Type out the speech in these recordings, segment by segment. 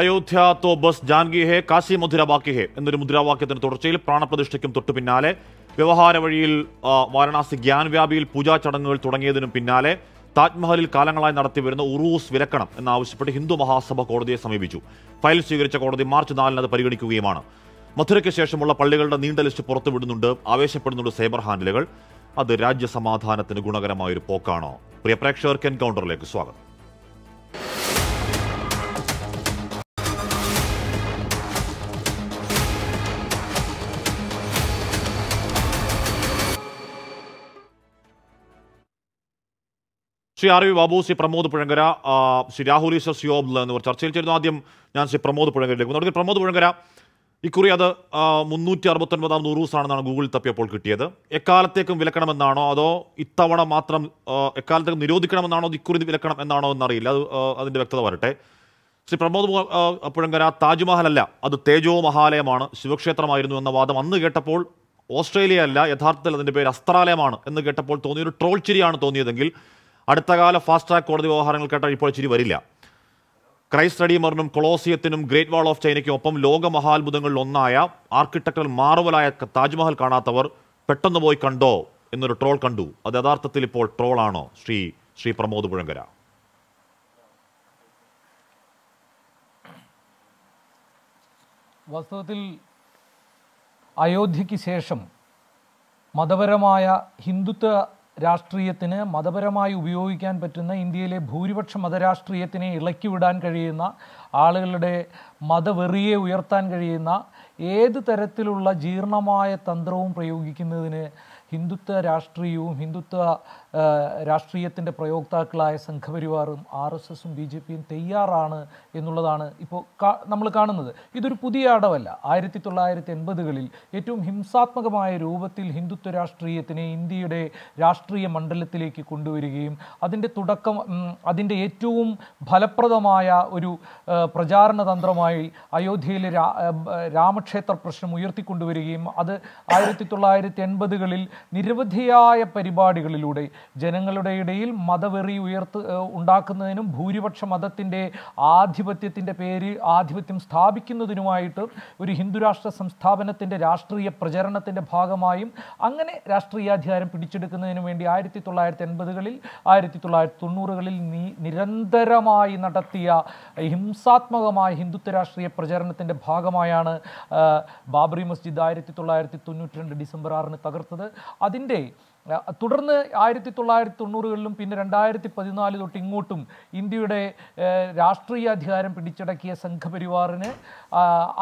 അയോധ്യ തോ ബസ് ജാൻകി ഹേ കാശി മധുര ബാക്കി ഹേ എന്നൊരു മുദ്രാവാക്യത്തിന് തുടർച്ചയിൽ പ്രാണപ്രതിഷ്ഠയ്ക്കും തൊട്ടു പിന്നാലെ വ്യവഹാര വഴിയിൽ വാരണാസി ജ്ഞാൻവ്യാപിയിൽ പൂജാ ചടങ്ങുകൾ തുടങ്ങിയതിനും പിന്നാലെ താജ്മഹലിൽ കാലങ്ങളായി നടത്തിവരുന്ന ഉറൂസ് വിലക്കണം എന്നാവശ്യപ്പെട്ട് ഹിന്ദു മഹാസഭ കോടതിയെ സമീപിച്ചു ഫയൽ സ്വീകരിച്ച കോടതി മാർച്ച് നാലിന് അത് പരിഗണിക്കുകയുമാണ് മധുരയ്ക്ക് ശേഷമുള്ള പള്ളികളുടെ നീണ്ട ലിസ്റ്റ് പുറത്തുവിടുന്നുണ്ട് ആവേശപ്പെടുന്നുണ്ട് സൈബർ ഹാൻഡിലുകൾ അത് രാജ്യസമാധാനത്തിന് ഗുണകരമായൊരു പോക്കാണോ പ്രിയ പ്രേക്ഷകർക്ക് എൻകൗണ്ടറിലേക്ക് സ്വാഗതം ശ്രീ ആർ വി ബാബു ശ്രീ പ്രമോദ് പുഴങ്കര ശ്രീ രാഹുൽ ഈശ്വർ ശ്രീ എന്നിവർ ചർച്ചയിൽ ചേരുന്നു ആദ്യം ഞാൻ ശ്രീ പ്രമോദ് പുഴങ്കരയിലേക്ക് തുടങ്ങി പ്രമോദ് പുഴങ്കര ഇക്കുറി അത് മുന്നൂറ്റി അറുപത്തൊൻപതാം നൂറൂസാണെന്നാണ് ഗൂഗിൾ തപ്പിയപ്പോൾ കിട്ടിയത് എക്കാലത്തേക്കും വിലക്കണമെന്നാണോ അതോ ഇത്തവണ മാത്രം എക്കാലത്തേക്കും നിരോധിക്കണമെന്നാണോ ഇക്കുറി വിലക്കണം എന്നാണോ എന്നറിയില്ല അത് അതിൻ്റെ വ്യക്തത വരട്ടെ ശ്രീ പ്രമോദ് പുഴങ്കര താജ്മഹൽ അല്ല അത് തേജോ മഹാലയമാണ് ശിവക്ഷേത്രമായിരുന്നു എന്ന വാദം അന്ന് കേട്ടപ്പോൾ ഓസ്ട്രേലിയ അല്ല യഥാർത്ഥത്തിൽ അതിൻ്റെ പേര് അസ്ത്രാലയമാണ് എന്ന് കേട്ടപ്പോൾ തോന്നിയൊരു ട്രോൾ ചിരിയാണ് തോന്നിയതെങ്കിൽ അടുത്തകാല ഫാസ്റ്റ് ട്രാക്ക് കോടതി വ്യവഹാരങ്ങൾ കേട്ടാൽ ഇപ്പോൾ ചിരി വരില്ല ക്രൈസ്റ്റ് റെഡിമറിനും കൊളോസിയത്തിനും ഗ്രേറ്റ് വാൾ ഓഫ് ചൈനയ്ക്കും ഒപ്പം ലോക മഹാത്ഭുതങ്ങളിൽ ഒന്നായ ആർക്കിടെക്ടർ മാർവലായ താജ്മഹൽ കാണാത്തവർ പെട്ടെന്ന് പോയി കണ്ടോ എന്നൊരു ട്രോൾ കണ്ടു അത് യഥാർത്ഥത്തിൽ ഇപ്പോൾ ട്രോളാണോ ശ്രീ ശ്രീ പ്രമോദ് പുഴങ്കര വാസ്തവത്തിൽ അയോധ്യയ്ക്ക് ശേഷം മതപരമായ ഹിന്ദുത്വ രാഷ്ട്രീയത്തിന് മതപരമായി ഉപയോഗിക്കാൻ പറ്റുന്ന ഇന്ത്യയിലെ ഭൂരിപക്ഷ മതരാഷ്ട്രീയത്തിനെ ഇളക്കിവിടാൻ കഴിയുന്ന ആളുകളുടെ മതവെറിയെ ഉയർത്താൻ കഴിയുന്ന ഏത് തരത്തിലുള്ള ജീർണമായ തന്ത്രവും പ്രയോഗിക്കുന്നതിന് ഹിന്ദുത്വ രാഷ്ട്രീയവും ഹിന്ദുത്വ രാഷ്ട്രീയത്തിൻ്റെ പ്രയോക്താക്കളായ സംഘപരിവാറും ആർ എസ് എസും ബി ജെ പിയും തയ്യാറാണ് എന്നുള്ളതാണ് ഇപ്പോൾ നമ്മൾ കാണുന്നത് ഇതൊരു പുതിയ അടവല്ല ആയിരത്തി തൊള്ളായിരത്തി എൺപതുകളിൽ ഏറ്റവും ഹിംസാത്മകമായ രൂപത്തിൽ ഹിന്ദുത്വ രാഷ്ട്രീയത്തിനെ ഇന്ത്യയുടെ രാഷ്ട്രീയ മണ്ഡലത്തിലേക്ക് കൊണ്ടുവരികയും അതിൻ്റെ തുടക്കം അതിൻ്റെ ഏറ്റവും ഫലപ്രദമായ ഒരു പ്രചാരണ തന്ത്രമായി അയോധ്യയിലെ രാമക്ഷേത്ര പ്രശ്നം ഉയർത്തിക്കൊണ്ടുവരികയും അത് ആയിരത്തി തൊള്ളായിരത്തി എൺപതുകളിൽ നിരവധിയായ പരിപാടികളിലൂടെ ജനങ്ങളുടെ ഇടയിൽ മതവെറി ഉയർത്ത് ഉണ്ടാക്കുന്നതിനും ഭൂരിപക്ഷ മതത്തിൻ്റെ ആധിപത്യത്തിൻ്റെ പേര് ആധിപത്യം സ്ഥാപിക്കുന്നതിനുമായിട്ട് ഒരു ഹിന്ദുരാഷ്ട്ര സംസ്ഥാപനത്തിൻ്റെ രാഷ്ട്രീയ പ്രചരണത്തിൻ്റെ ഭാഗമായും അങ്ങനെ രാഷ്ട്രീയാധികാരം പിടിച്ചെടുക്കുന്നതിനു വേണ്ടി ആയിരത്തി തൊള്ളായിരത്തി എൺപതുകളിൽ ആയിരത്തി തൊള്ളായിരത്തി തൊണ്ണൂറുകളിൽ നിരന്തരമായി നടത്തിയ ഹിംസാത്മകമായ ഹിന്ദുത്വ രാഷ്ട്രീയ പ്രചരണത്തിൻ്റെ ഭാഗമായാണ് ബാബറി മസ്ജിദ് ആയിരത്തി തൊള്ളായിരത്തി തൊണ്ണൂറ്റി രണ്ട് ഡിസംബർ ആറിന് തകർത്തത് അതിൻ്റെ തുടർന്ന് ആയിരത്തി തൊള്ളായിരത്തി തൊണ്ണൂറുകളിലും പിന്നെ രണ്ടായിരത്തി പതിനാല് തൊട്ട് ഇങ്ങോട്ടും ഇന്ത്യയുടെ രാഷ്ട്രീയ അധികാരം പിടിച്ചടക്കിയ സംഘപരിവാറിന്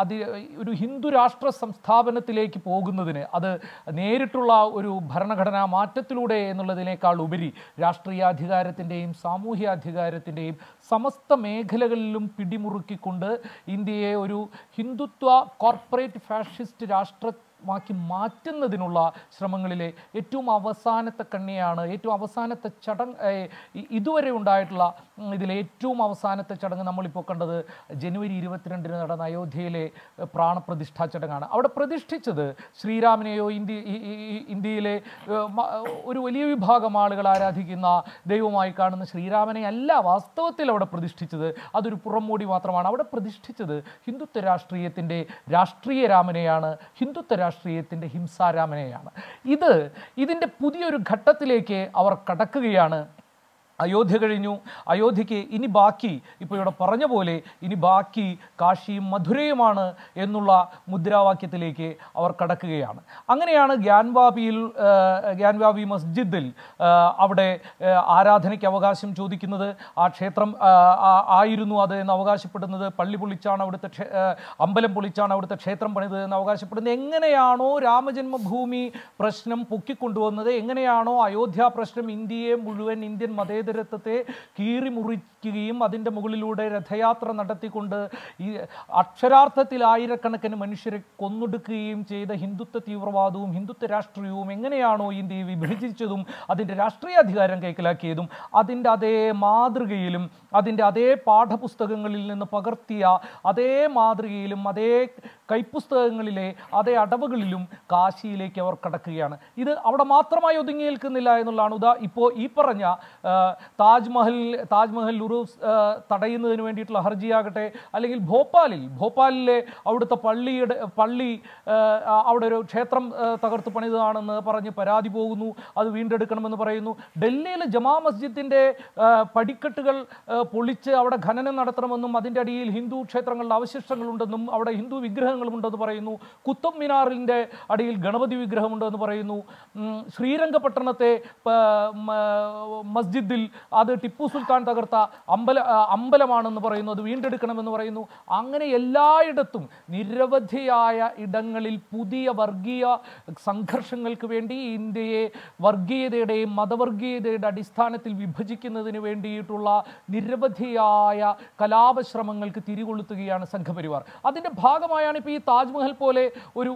അത് ഒരു ഹിന്ദു രാഷ്ട്ര സംസ്ഥാപനത്തിലേക്ക് പോകുന്നതിന് അത് നേരിട്ടുള്ള ഒരു ഭരണഘടനാ മാറ്റത്തിലൂടെ എന്നുള്ളതിനേക്കാൾ ഉപരി രാഷ്ട്രീയാധികാരത്തിൻ്റെയും സാമൂഹ്യാധികാരത്തിൻ്റെയും സമസ്ത മേഖലകളിലും പിടിമുറുക്കിക്കൊണ്ട് ഇന്ത്യയെ ഒരു ഹിന്ദുത്വ കോർപ്പറേറ്റ് ഫാഷിസ്റ്റ് രാഷ്ട്ര മാക്കി മാറ്റുന്നതിനുള്ള ശ്രമങ്ങളിലെ ഏറ്റവും അവസാനത്തെ കണ്ണിയാണ് ഏറ്റവും അവസാനത്തെ ചടങ്ങ് ഇതുവരെ ഉണ്ടായിട്ടുള്ള ഇതിലെ ഏറ്റവും അവസാനത്തെ ചടങ്ങ് നമ്മളിപ്പോൾ കണ്ടത് ജനുവരി ഇരുപത്തിരണ്ടിന് നടന്ന അയോധ്യയിലെ പ്രാണപ്രതിഷ്ഠാ ചടങ്ങാണ് അവിടെ പ്രതിഷ്ഠിച്ചത് ശ്രീരാമനെയോ ഇന്ത്യ ഇന്ത്യയിലെ ഒരു വലിയ വിഭാഗം ആളുകൾ ആരാധിക്കുന്ന ദൈവമായി കാണുന്ന ശ്രീരാമനെ അല്ല വാസ്തവത്തിൽ അവിടെ പ്രതിഷ്ഠിച്ചത് അതൊരു പുറംമൂടി മാത്രമാണ് അവിടെ പ്രതിഷ്ഠിച്ചത് ഹിന്ദുത്വ രാഷ്ട്രീയത്തിൻ്റെ രാഷ്ട്രീയ രാമനെയാണ് ഹിന്ദുത്വ രാഷ്ട്രീയത്തിൻ്റെ ഹിംസാരാമനെയാണ് ഇത് ഇതിൻ്റെ പുതിയൊരു ഘട്ടത്തിലേക്ക് അവർ കടക്കുകയാണ് അയോധ്യ കഴിഞ്ഞു അയോധ്യയ്ക്ക് ഇനി ബാക്കി ഇപ്പോൾ ഇവിടെ പറഞ്ഞ പോലെ ഇനി ബാക്കി കാശിയും മധുരയുമാണ് എന്നുള്ള മുദ്രാവാക്യത്തിലേക്ക് അവർ കടക്കുകയാണ് അങ്ങനെയാണ് ഗ്യാൻവാബിയിൽ ഗ്യാൻവാബി മസ്ജിദിൽ അവിടെ ആരാധനയ്ക്ക് അവകാശം ചോദിക്കുന്നത് ആ ക്ഷേത്രം ആയിരുന്നു അത് എന്ന് അവകാശപ്പെടുന്നത് പള്ളി പൊളിച്ചാണ് അവിടുത്തെ അമ്പലം പൊളിച്ചാണ് അവിടുത്തെ ക്ഷേത്രം പണിത് എന്ന് അവകാശപ്പെടുന്നത് എങ്ങനെയാണോ രാമജന്മഭൂമി പ്രശ്നം പൊക്കിക്കൊണ്ടുവന്നത് എങ്ങനെയാണോ അയോധ്യ പ്രശ്നം ഇന്ത്യയെ മുഴുവൻ ഇന്ത്യൻ മതേ ജനേതരത്വത്തെ കീറിമുറിക്കുകയും അതിൻ്റെ മുകളിലൂടെ രഥയാത്ര നടത്തിക്കൊണ്ട് ഈ അക്ഷരാർത്ഥത്തിൽ ആയിരക്കണക്കിന് മനുഷ്യരെ കൊന്നൊടുക്കുകയും ചെയ്ത ഹിന്ദുത്വ തീവ്രവാദവും ഹിന്ദുത്വ രാഷ്ട്രീയവും എങ്ങനെയാണോ ഇന്ത്യയെ വിഭജിച്ചതും അതിൻ്റെ രാഷ്ട്രീയ അധികാരം കൈക്കലാക്കിയതും അതിൻ്റെ അതേ മാതൃകയിലും അതിൻ്റെ അതേ പാഠപുസ്തകങ്ങളിൽ നിന്ന് പകർത്തിയ അതേ മാതൃകയിലും അതേ കൈപ്പുസ്തകങ്ങളിലെ അതേ അടവുകളിലും കാശിയിലേക്ക് അവർ കടക്കുകയാണ് ഇത് അവിടെ മാത്രമായി ഒതുങ്ങി നിൽക്കുന്നില്ല എന്നുള്ളതാണ് ഉദാ ഇപ്പോൾ ഈ പറഞ്ഞ താജ്മഹൽ താജ്മഹൽ ഉറൂസ് തടയുന്നതിന് വേണ്ടിയിട്ടുള്ള ഹർജിയാകട്ടെ അല്ലെങ്കിൽ ഭോപ്പാലിൽ ഭോപ്പാലിലെ അവിടുത്തെ പള്ളിയുടെ പള്ളി അവിടെ ഒരു ക്ഷേത്രം തകർത്ത് പണിതാണെന്ന് പറഞ്ഞ് പരാതി പോകുന്നു അത് വീണ്ടെടുക്കണമെന്ന് പറയുന്നു ഡൽഹിയിലെ ജമാ മസ്ജിദിൻ്റെ പടിക്കെട്ടുകൾ പൊളിച്ച് അവിടെ ഖനനം നടത്തണമെന്നും അതിൻ്റെ അടിയിൽ ഹിന്ദു ക്ഷേത്രങ്ങളുടെ അവശിഷ്ടങ്ങളുണ്ടെന്നും അവിടെ ഹിന്ദു വിഗ്രഹങ്ങൾ ഉണ്ടെന്ന് പറയുന്നു കുത്തബ് മിനാറിൻ്റെ അടിയിൽ ഗണപതി വിഗ്രഹമുണ്ടെന്ന് പറയുന്നു ശ്രീരംഗപട്ടണത്തെ മസ്ജിദിൽ അത് ടിപ്പു സുൽത്താൻ തകർത്ത അമ്പല അമ്പലമാണെന്ന് പറയുന്നു അത് വീണ്ടെടുക്കണമെന്ന് പറയുന്നു അങ്ങനെ എല്ലായിടത്തും നിരവധിയായ ഇടങ്ങളിൽ പുതിയ വർഗീയ സംഘർഷങ്ങൾക്ക് വേണ്ടി ഇന്ത്യയെ വർഗീയതയുടെയും മതവർഗീയതയുടെ അടിസ്ഥാനത്തിൽ വിഭജിക്കുന്നതിന് വേണ്ടിയിട്ടുള്ള നിരവധിയായ കലാപശ്രമങ്ങൾക്ക് തിരികൊളുത്തുകയാണ് സംഘപരിവാർ അതിൻ്റെ ഭാഗമായാണ് ഇപ്പോൾ ഇപ്പോൾ ഈ താജ്മഹൽ പോലെ ഒരു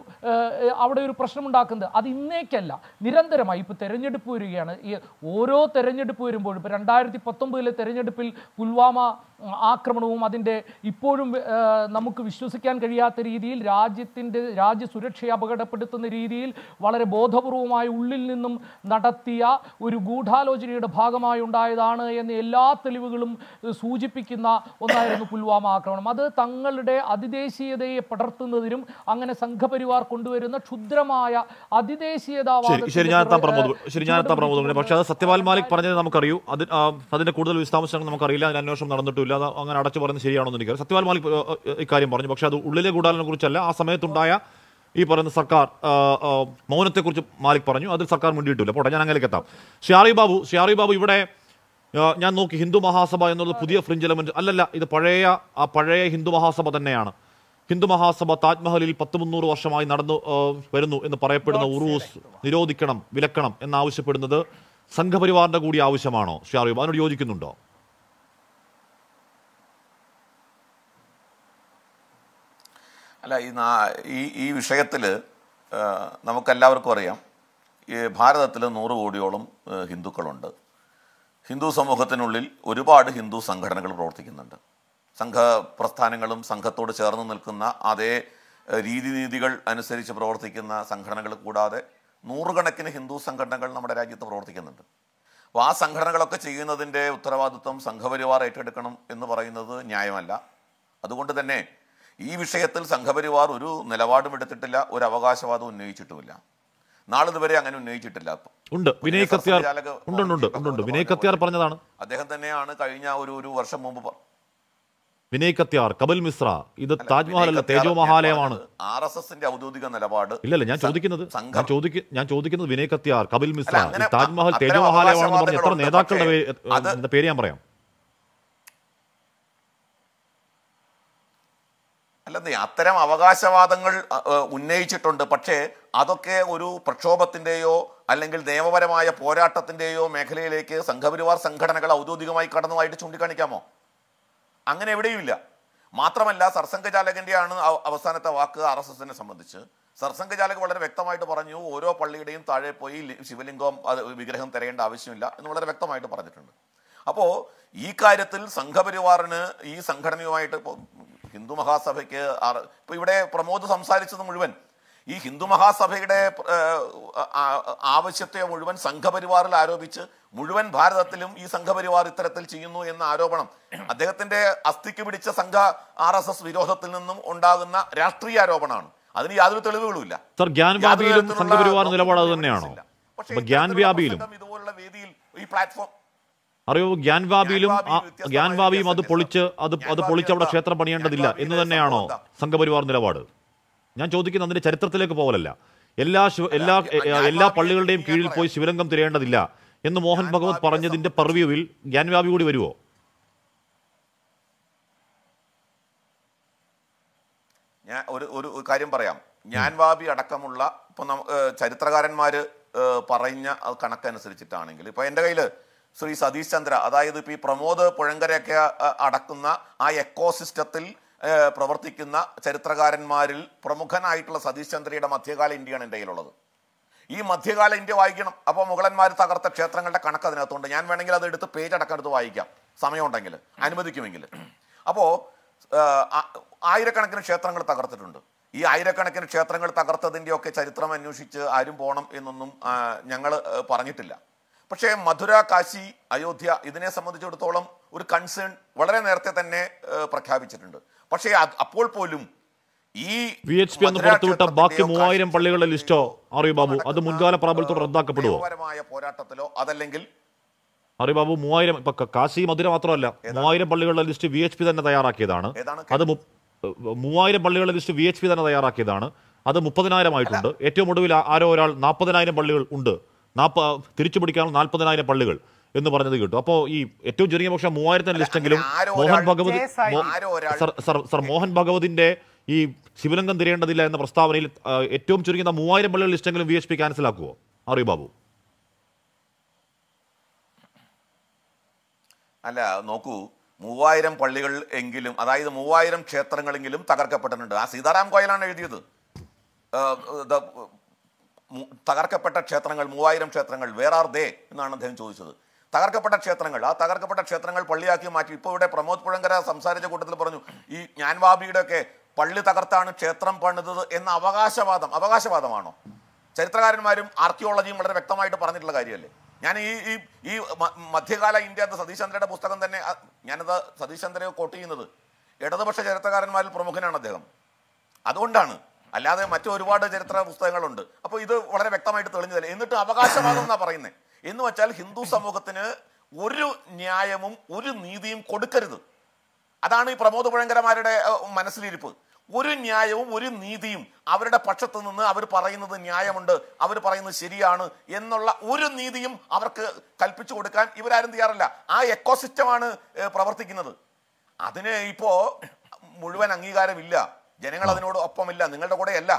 അവിടെ ഒരു പ്രശ്നമുണ്ടാക്കുന്നത് അത് ഇന്നേക്കല്ല നിരന്തരമായി ഇപ്പോൾ തെരഞ്ഞെടുപ്പ് വരികയാണ് ഈ ഓരോ തെരഞ്ഞെടുപ്പ് വരുമ്പോഴും ഇപ്പോൾ രണ്ടായിരത്തി പത്തൊമ്പതിലെ തെരഞ്ഞെടുപ്പിൽ പുൽവാമ ആക്രമണവും അതിൻ്റെ ഇപ്പോഴും നമുക്ക് വിശ്വസിക്കാൻ കഴിയാത്ത രീതിയിൽ രാജ്യത്തിൻ്റെ രാജ്യ സുരക്ഷയെ അപകടപ്പെടുത്തുന്ന രീതിയിൽ വളരെ ബോധപൂർവമായി ഉള്ളിൽ നിന്നും നടത്തിയ ഒരു ഗൂഢാലോചനയുടെ ഭാഗമായി ഉണ്ടായതാണ് എന്ന് എല്ലാ തെളിവുകളും സൂചിപ്പിക്കുന്ന ഒന്നായിരുന്നു പുൽവാമ ആക്രമണം അത് തങ്ങളുടെ അതിദേശീയതയെ പടർത്തുന്നതിനും അങ്ങനെ സംഘപരിവാർ കൊണ്ടുവരുന്ന ക്ഷുദ്രമായ അതിദേശീയതാവാദം പക്ഷേ അത് സത്യപാൽ മാലിക് പറഞ്ഞത് നമുക്കറിയൂ അതിന്റെ കൂടുതൽ വിശദാംശങ്ങൾ നമുക്കറിയില്ല അതിന് അന്വേഷണം നടന്നിട്ടില്ല ഇല്ല അങ്ങനെ അടച്ചു പറയുന്നത് എന്ന് എനിക്ക് സത്യപാൽ മാലിക് ഇക്കാര്യം പറഞ്ഞു പക്ഷേ അത് ഉള്ളിലെ ഗൂഢാലിനെ കുറിച്ചല്ല ആ സമയത്തുണ്ടായ ഈ പറയുന്ന സർക്കാർ മൗനത്തെക്കുറിച്ച് മാലിക് പറഞ്ഞു അതിൽ സർക്കാർ മുന്നിട്ടില്ല പോട്ടെ ഞാൻ അങ്ങനെയൊക്കെ എത്താം ഷിയാറി ബാബു ഷിയാറി ബാബു ഇവിടെ ഞാൻ നോക്കി ഹിന്ദു മഹാസഭ എന്നുള്ളത് പുതിയ ഫ്രിഞ്ച് എലമെന്റ് അല്ലല്ല ഇത് പഴയ ആ പഴയ ഹിന്ദു മഹാസഭ തന്നെയാണ് ഹിന്ദു മഹാസഭ താജ്മഹലിൽ പത്ത് മുന്നൂറ് വർഷമായി നടന്നു വരുന്നു എന്ന് പറയപ്പെടുന്ന ഉറൂസ് നിരോധിക്കണം വിലക്കണം എന്നാവശ്യപ്പെടുന്നത് സംഘപരിവാറിന്റെ കൂടി ആവശ്യമാണോ ഷിയാറി ബാബു അതിനോട് യോജിക്കുന്നുണ്ടോ അല്ല ഈ ഈ ഈ വിഷയത്തിൽ നമുക്കെല്ലാവർക്കും അറിയാം ഈ ഭാരതത്തിൽ നൂറ് കോടിയോളം ഹിന്ദുക്കളുണ്ട് ഹിന്ദു സമൂഹത്തിനുള്ളിൽ ഒരുപാട് ഹിന്ദു സംഘടനകൾ പ്രവർത്തിക്കുന്നുണ്ട് സംഘ പ്രസ്ഥാനങ്ങളും സംഘത്തോട് ചേർന്ന് നിൽക്കുന്ന അതേ രീതിനീതികൾ അനുസരിച്ച് പ്രവർത്തിക്കുന്ന സംഘടനകൾ കൂടാതെ നൂറുകണക്കിന് ഹിന്ദു സംഘടനകൾ നമ്മുടെ രാജ്യത്ത് പ്രവർത്തിക്കുന്നുണ്ട് അപ്പോൾ ആ സംഘടനകളൊക്കെ ചെയ്യുന്നതിൻ്റെ ഉത്തരവാദിത്വം സംഘപരിവാർ ഏറ്റെടുക്കണം എന്ന് പറയുന്നത് ന്യായമല്ല അതുകൊണ്ട് തന്നെ ഈ വിഷയത്തിൽ സംഘപരിവാർ ഒരു നിലപാടും എടുത്തിട്ടില്ല ഒരു അവകാശവാദം ഉന്നയിച്ചിട്ടുമില്ല നാളിതുവരെ അങ്ങനെ ഉന്നയിച്ചിട്ടില്ല ഉണ്ട് വിനയ് കത്യാർ ഉണ്ട് വിനയ് കത്യാർ പറഞ്ഞതാണ് അദ്ദേഹം തന്നെയാണ് കഴിഞ്ഞ ഒരു ഒരു വർഷം മുമ്പ് വിനയ് കത്യാർ കപിൽ മിശ്ര ഇത് താജ്മഹൽ അല്ല തേജോ മഹാലയമാണ് ആർ എസ് എസിന്റെ ഔദ്യോഗിക നിലപാട് ഇല്ലല്ല ഞാൻ ചോദിക്കുന്നത് ഞാൻ ചോദിക്കുന്നത് ഞാൻ ചോദിക്കുന്നത് വിനയ് കത്യാർ കപിൽ മിശ്ര താജ്മഹൽ തേജോ മഹാലയമാണെന്ന് പറഞ്ഞ എത്ര നേതാക്കളുടെ പേര് ഞാൻ പറയാം അല്ലെന്നേ അത്തരം അവകാശവാദങ്ങൾ ഉന്നയിച്ചിട്ടുണ്ട് പക്ഷേ അതൊക്കെ ഒരു പ്രക്ഷോഭത്തിൻ്റെയോ അല്ലെങ്കിൽ നിയമപരമായ പോരാട്ടത്തിൻ്റെയോ മേഖലയിലേക്ക് സംഘപരിവാർ സംഘടനകൾ ഔദ്യോഗികമായി കടന്നതായിട്ട് ചൂണ്ടിക്കാണിക്കാമോ അങ്ങനെ എവിടെയുമില്ല മാത്രമല്ല സർസംഘചാലകൻ്റെയാണ് അവസാനത്തെ വാക്ക് ആർ എസ് എസിനെ സംബന്ധിച്ച് സർസംഘചാലക് വളരെ വ്യക്തമായിട്ട് പറഞ്ഞു ഓരോ പള്ളിയുടെയും താഴെ പോയി ശിവലിംഗം വിഗ്രഹം തിരയേണ്ട ആവശ്യമില്ല എന്ന് വളരെ വ്യക്തമായിട്ട് പറഞ്ഞിട്ടുണ്ട് അപ്പോൾ ഈ കാര്യത്തിൽ സംഘപരിവാറിന് ഈ സംഘടനയുമായിട്ട് ഹിന്ദു മഹാസഭയ്ക്ക് ഇപ്പൊ ഇവിടെ പ്രമോദ് സംസാരിച്ചത് മുഴുവൻ ഈ ഹിന്ദു മഹാസഭയുടെ ആവശ്യത്തെ മുഴുവൻ സംഘപരിവാറിൽ ആരോപിച്ച് മുഴുവൻ ഭാരതത്തിലും ഈ സംഘപരിവാർ ഇത്തരത്തിൽ ചെയ്യുന്നു എന്ന ആരോപണം അദ്ദേഹത്തിന്റെ അസ്ഥിക്ക് പിടിച്ച സംഘ ആർ എസ് എസ് വിരോധത്തിൽ നിന്നും ഉണ്ടാകുന്ന രാഷ്ട്രീയ ആരോപണമാണ് അതിന് യാതൊരു തെളിവുകളുമില്ല സംഘപരിവാർ നിലപാട് പക്ഷേ ഇതുപോലുള്ള വേദിയിൽ ഈ പ്ലാറ്റ്ഫോം അറിയോ ഗ്യാൻവാബിയിലും ഗ്യാൻവാബിയും അത് പൊളിച്ച് അത് അത് പൊളിച്ച് അവിടെ ക്ഷേത്രം പണിയേണ്ടതില്ല എന്ന് തന്നെയാണോ സംഘപരിവാർ നിലപാട് ഞാൻ ചോദിക്കുന്നത് അതിന്റെ ചരിത്രത്തിലേക്ക് പോകലല്ല എല്ലാ എല്ലാ എല്ലാ പള്ളികളുടെയും കീഴിൽ പോയി ശിവരംഗം തിരയേണ്ടതില്ല എന്ന് മോഹൻ ഭഗവത് പറഞ്ഞതിന്റെ പർവ്യൂവിൽ ഗ്യാൻവാബി കൂടി വരുമോ ഞാൻ ഒരു ഒരു കാര്യം പറയാം ജ്ഞാൻവാബി അടക്കമുള്ള ഇപ്പൊ ചരിത്രകാരന്മാര് പറഞ്ഞ കണക്കനുസരിച്ചിട്ടാണെങ്കിൽ ഇപ്പൊ എൻ്റെ കയ്യില് ശ്രീ സതീഷ് ചന്ദ്ര അതായത് ഇപ്പോൾ ഈ പ്രമോദ് പുഴങ്കരയൊക്കെ അടക്കുന്ന ആ എക്കോസിസ്റ്റത്തിൽ പ്രവർത്തിക്കുന്ന ചരിത്രകാരന്മാരിൽ പ്രമുഖനായിട്ടുള്ള സതീഷ് ചന്ദ്രയുടെ മധ്യകാല ഇന്ത്യയാണ് എൻ്റെ കയ്യിലുള്ളത് ഈ മധ്യകാല ഇന്ത്യ വായിക്കണം അപ്പോൾ മുഗളന്മാർ തകർത്ത ക്ഷേത്രങ്ങളുടെ കണക്ക് അതിനകത്തുണ്ട് ഞാൻ വേണമെങ്കിൽ അത് എടുത്ത് പേജ് അടക്കം എടുത്ത് വായിക്കാം സമയമുണ്ടെങ്കിൽ അനുവദിക്കുമെങ്കിൽ അപ്പോൾ ആയിരക്കണക്കിന് ക്ഷേത്രങ്ങൾ തകർത്തിട്ടുണ്ട് ഈ ആയിരക്കണക്കിന് ക്ഷേത്രങ്ങൾ തകർത്തതിൻ്റെയൊക്കെ ചരിത്രം അന്വേഷിച്ച് ആരും പോകണം എന്നൊന്നും ഞങ്ങൾ പറഞ്ഞിട്ടില്ല പക്ഷേ മധുര കാശി അയോധ്യ ഇതിനെ സംബന്ധിച്ചിടത്തോളം ഒരു കൺസേൺ വളരെ നേരത്തെ തന്നെ പ്രഖ്യാപിച്ചിട്ടുണ്ട് പക്ഷേ അപ്പോൾ പോലും ഈ വി എച്ച് പി പുറത്തുവിട്ട ബാക്കി മൂവായിരം പള്ളികളുടെ ലിസ്റ്റോ അറിയൂ ബാബു അത് മുൻകാല പ്രാബല്യത്തോട് റദ്ദാക്കപ്പെടുമോ പോരാട്ടത്തിലോ അതല്ലെങ്കിൽ അറിയ ബാബു മൂവായിരം ഇപ്പൊ കാശി മധുര മാത്രമല്ല മൂവായിരം പള്ളികളുടെ ലിസ്റ്റ് വി എച്ച് പി തന്നെ തയ്യാറാക്കിയതാണ് അത് മൂവായിരം പള്ളികളുടെ ലിസ്റ്റ് വി എച്ച് പി തന്നെ തയ്യാറാക്കിയതാണ് അത് മുപ്പതിനായിരം ആയിട്ടുണ്ട് ഏറ്റവും ഒടുവിൽ ആരോ ഒരാൾ നാൽപ്പതിനായിരം പള്ളികൾ ഉണ്ട് നാൽപ്പ തിരിച്ചു പിടിക്കാനുള്ള നാൽപ്പതിനായിരം പള്ളികൾ എന്ന് പറഞ്ഞത് കിട്ടും അപ്പോൾ ഈ ഏറ്റവും ചെറിയ പക്ഷം മൂവായിരത്തിന് ലിസ്റ്റെങ്കിലും മോഹൻ ഭഗവതി സർ മോഹൻ ഭഗവതിന്റെ ഈ ശിവലിംഗം തിരിയേണ്ടതില്ല എന്ന പ്രസ്താവനയിൽ ഏറ്റവും ചുരുങ്ങിയ മൂവായിരം പള്ളികൾ ലിസ്റ്റെങ്കിലും വി എസ് പി ക്യാൻസൽ ആക്കുമോ അറിയൂ ബാബു അല്ല നോക്കൂ മൂവായിരം പള്ളികൾ എങ്കിലും അതായത് മൂവായിരം ക്ഷേത്രങ്ങളെങ്കിലും തകർക്കപ്പെട്ടിട്ടുണ്ട് ആ സീതാറാം കോയലാണ് എഴുതിയത് തകർക്കപ്പെട്ട ക്ഷേത്രങ്ങൾ മൂവായിരം ക്ഷേത്രങ്ങൾ വേർ ആർ ദേ എന്നാണ് അദ്ദേഹം ചോദിച്ചത് തകർക്കപ്പെട്ട ക്ഷേത്രങ്ങൾ ആ തകർക്കപ്പെട്ട ക്ഷേത്രങ്ങൾ പള്ളിയാക്കി മാറ്റി ഇപ്പോൾ ഇവിടെ പ്രമോദ് പുഴങ്കര സംസാരിച്ച കൂട്ടത്തിൽ പറഞ്ഞു ഈ ജ്ഞാൻവാബിയുടെയൊക്കെ പള്ളി തകർത്താണ് ക്ഷേത്രം പണിതത് എന്ന അവകാശവാദം അവകാശവാദമാണോ ചരിത്രകാരന്മാരും ആർക്കിയോളജിയും വളരെ വ്യക്തമായിട്ട് പറഞ്ഞിട്ടുള്ള കാര്യമല്ലേ ഞാൻ ഈ ഈ ഈ മധ്യകാല ഇന്ത്യ എന്ന സതീശ് പുസ്തകം തന്നെ ഞാനത് സതീശ് ചന്ദ്രയെ കോട്ട് ചെയ്യുന്നത് ഇടതുപക്ഷ ചരിത്രകാരന്മാരിൽ പ്രമുഖനാണ് അദ്ദേഹം അതുകൊണ്ടാണ് അല്ലാതെ മറ്റു ഒരുപാട് ചരിത്ര പുസ്തകങ്ങളുണ്ട് അപ്പോൾ ഇത് വളരെ വ്യക്തമായിട്ട് തെളിഞ്ഞതല്ലേ എന്നിട്ട് അവകാശവാദം എന്നാ പറയുന്നത് എന്ന് വെച്ചാൽ ഹിന്ദു സമൂഹത്തിന് ഒരു ന്യായവും ഒരു നീതിയും കൊടുക്കരുത് അതാണ് ഈ പ്രമോദ് പുഴങ്കരമാരുടെ മനസ്സിലിരിപ്പ് ഒരു ന്യായവും ഒരു നീതിയും അവരുടെ പക്ഷത്തു നിന്ന് അവർ പറയുന്നത് ന്യായമുണ്ട് അവർ പറയുന്നത് ശരിയാണ് എന്നുള്ള ഒരു നീതിയും അവർക്ക് കൽപ്പിച്ചു കൊടുക്കാൻ ഇവരാരും തയ്യാറല്ല ആ എക്കോസിസ്റ്റമാണ് പ്രവർത്തിക്കുന്നത് അതിന് ഇപ്പോൾ മുഴുവൻ അംഗീകാരമില്ല ജനങ്ങൾ അതിനോട് ഒപ്പമില്ല നിങ്ങളുടെ കൂടെ അല്ല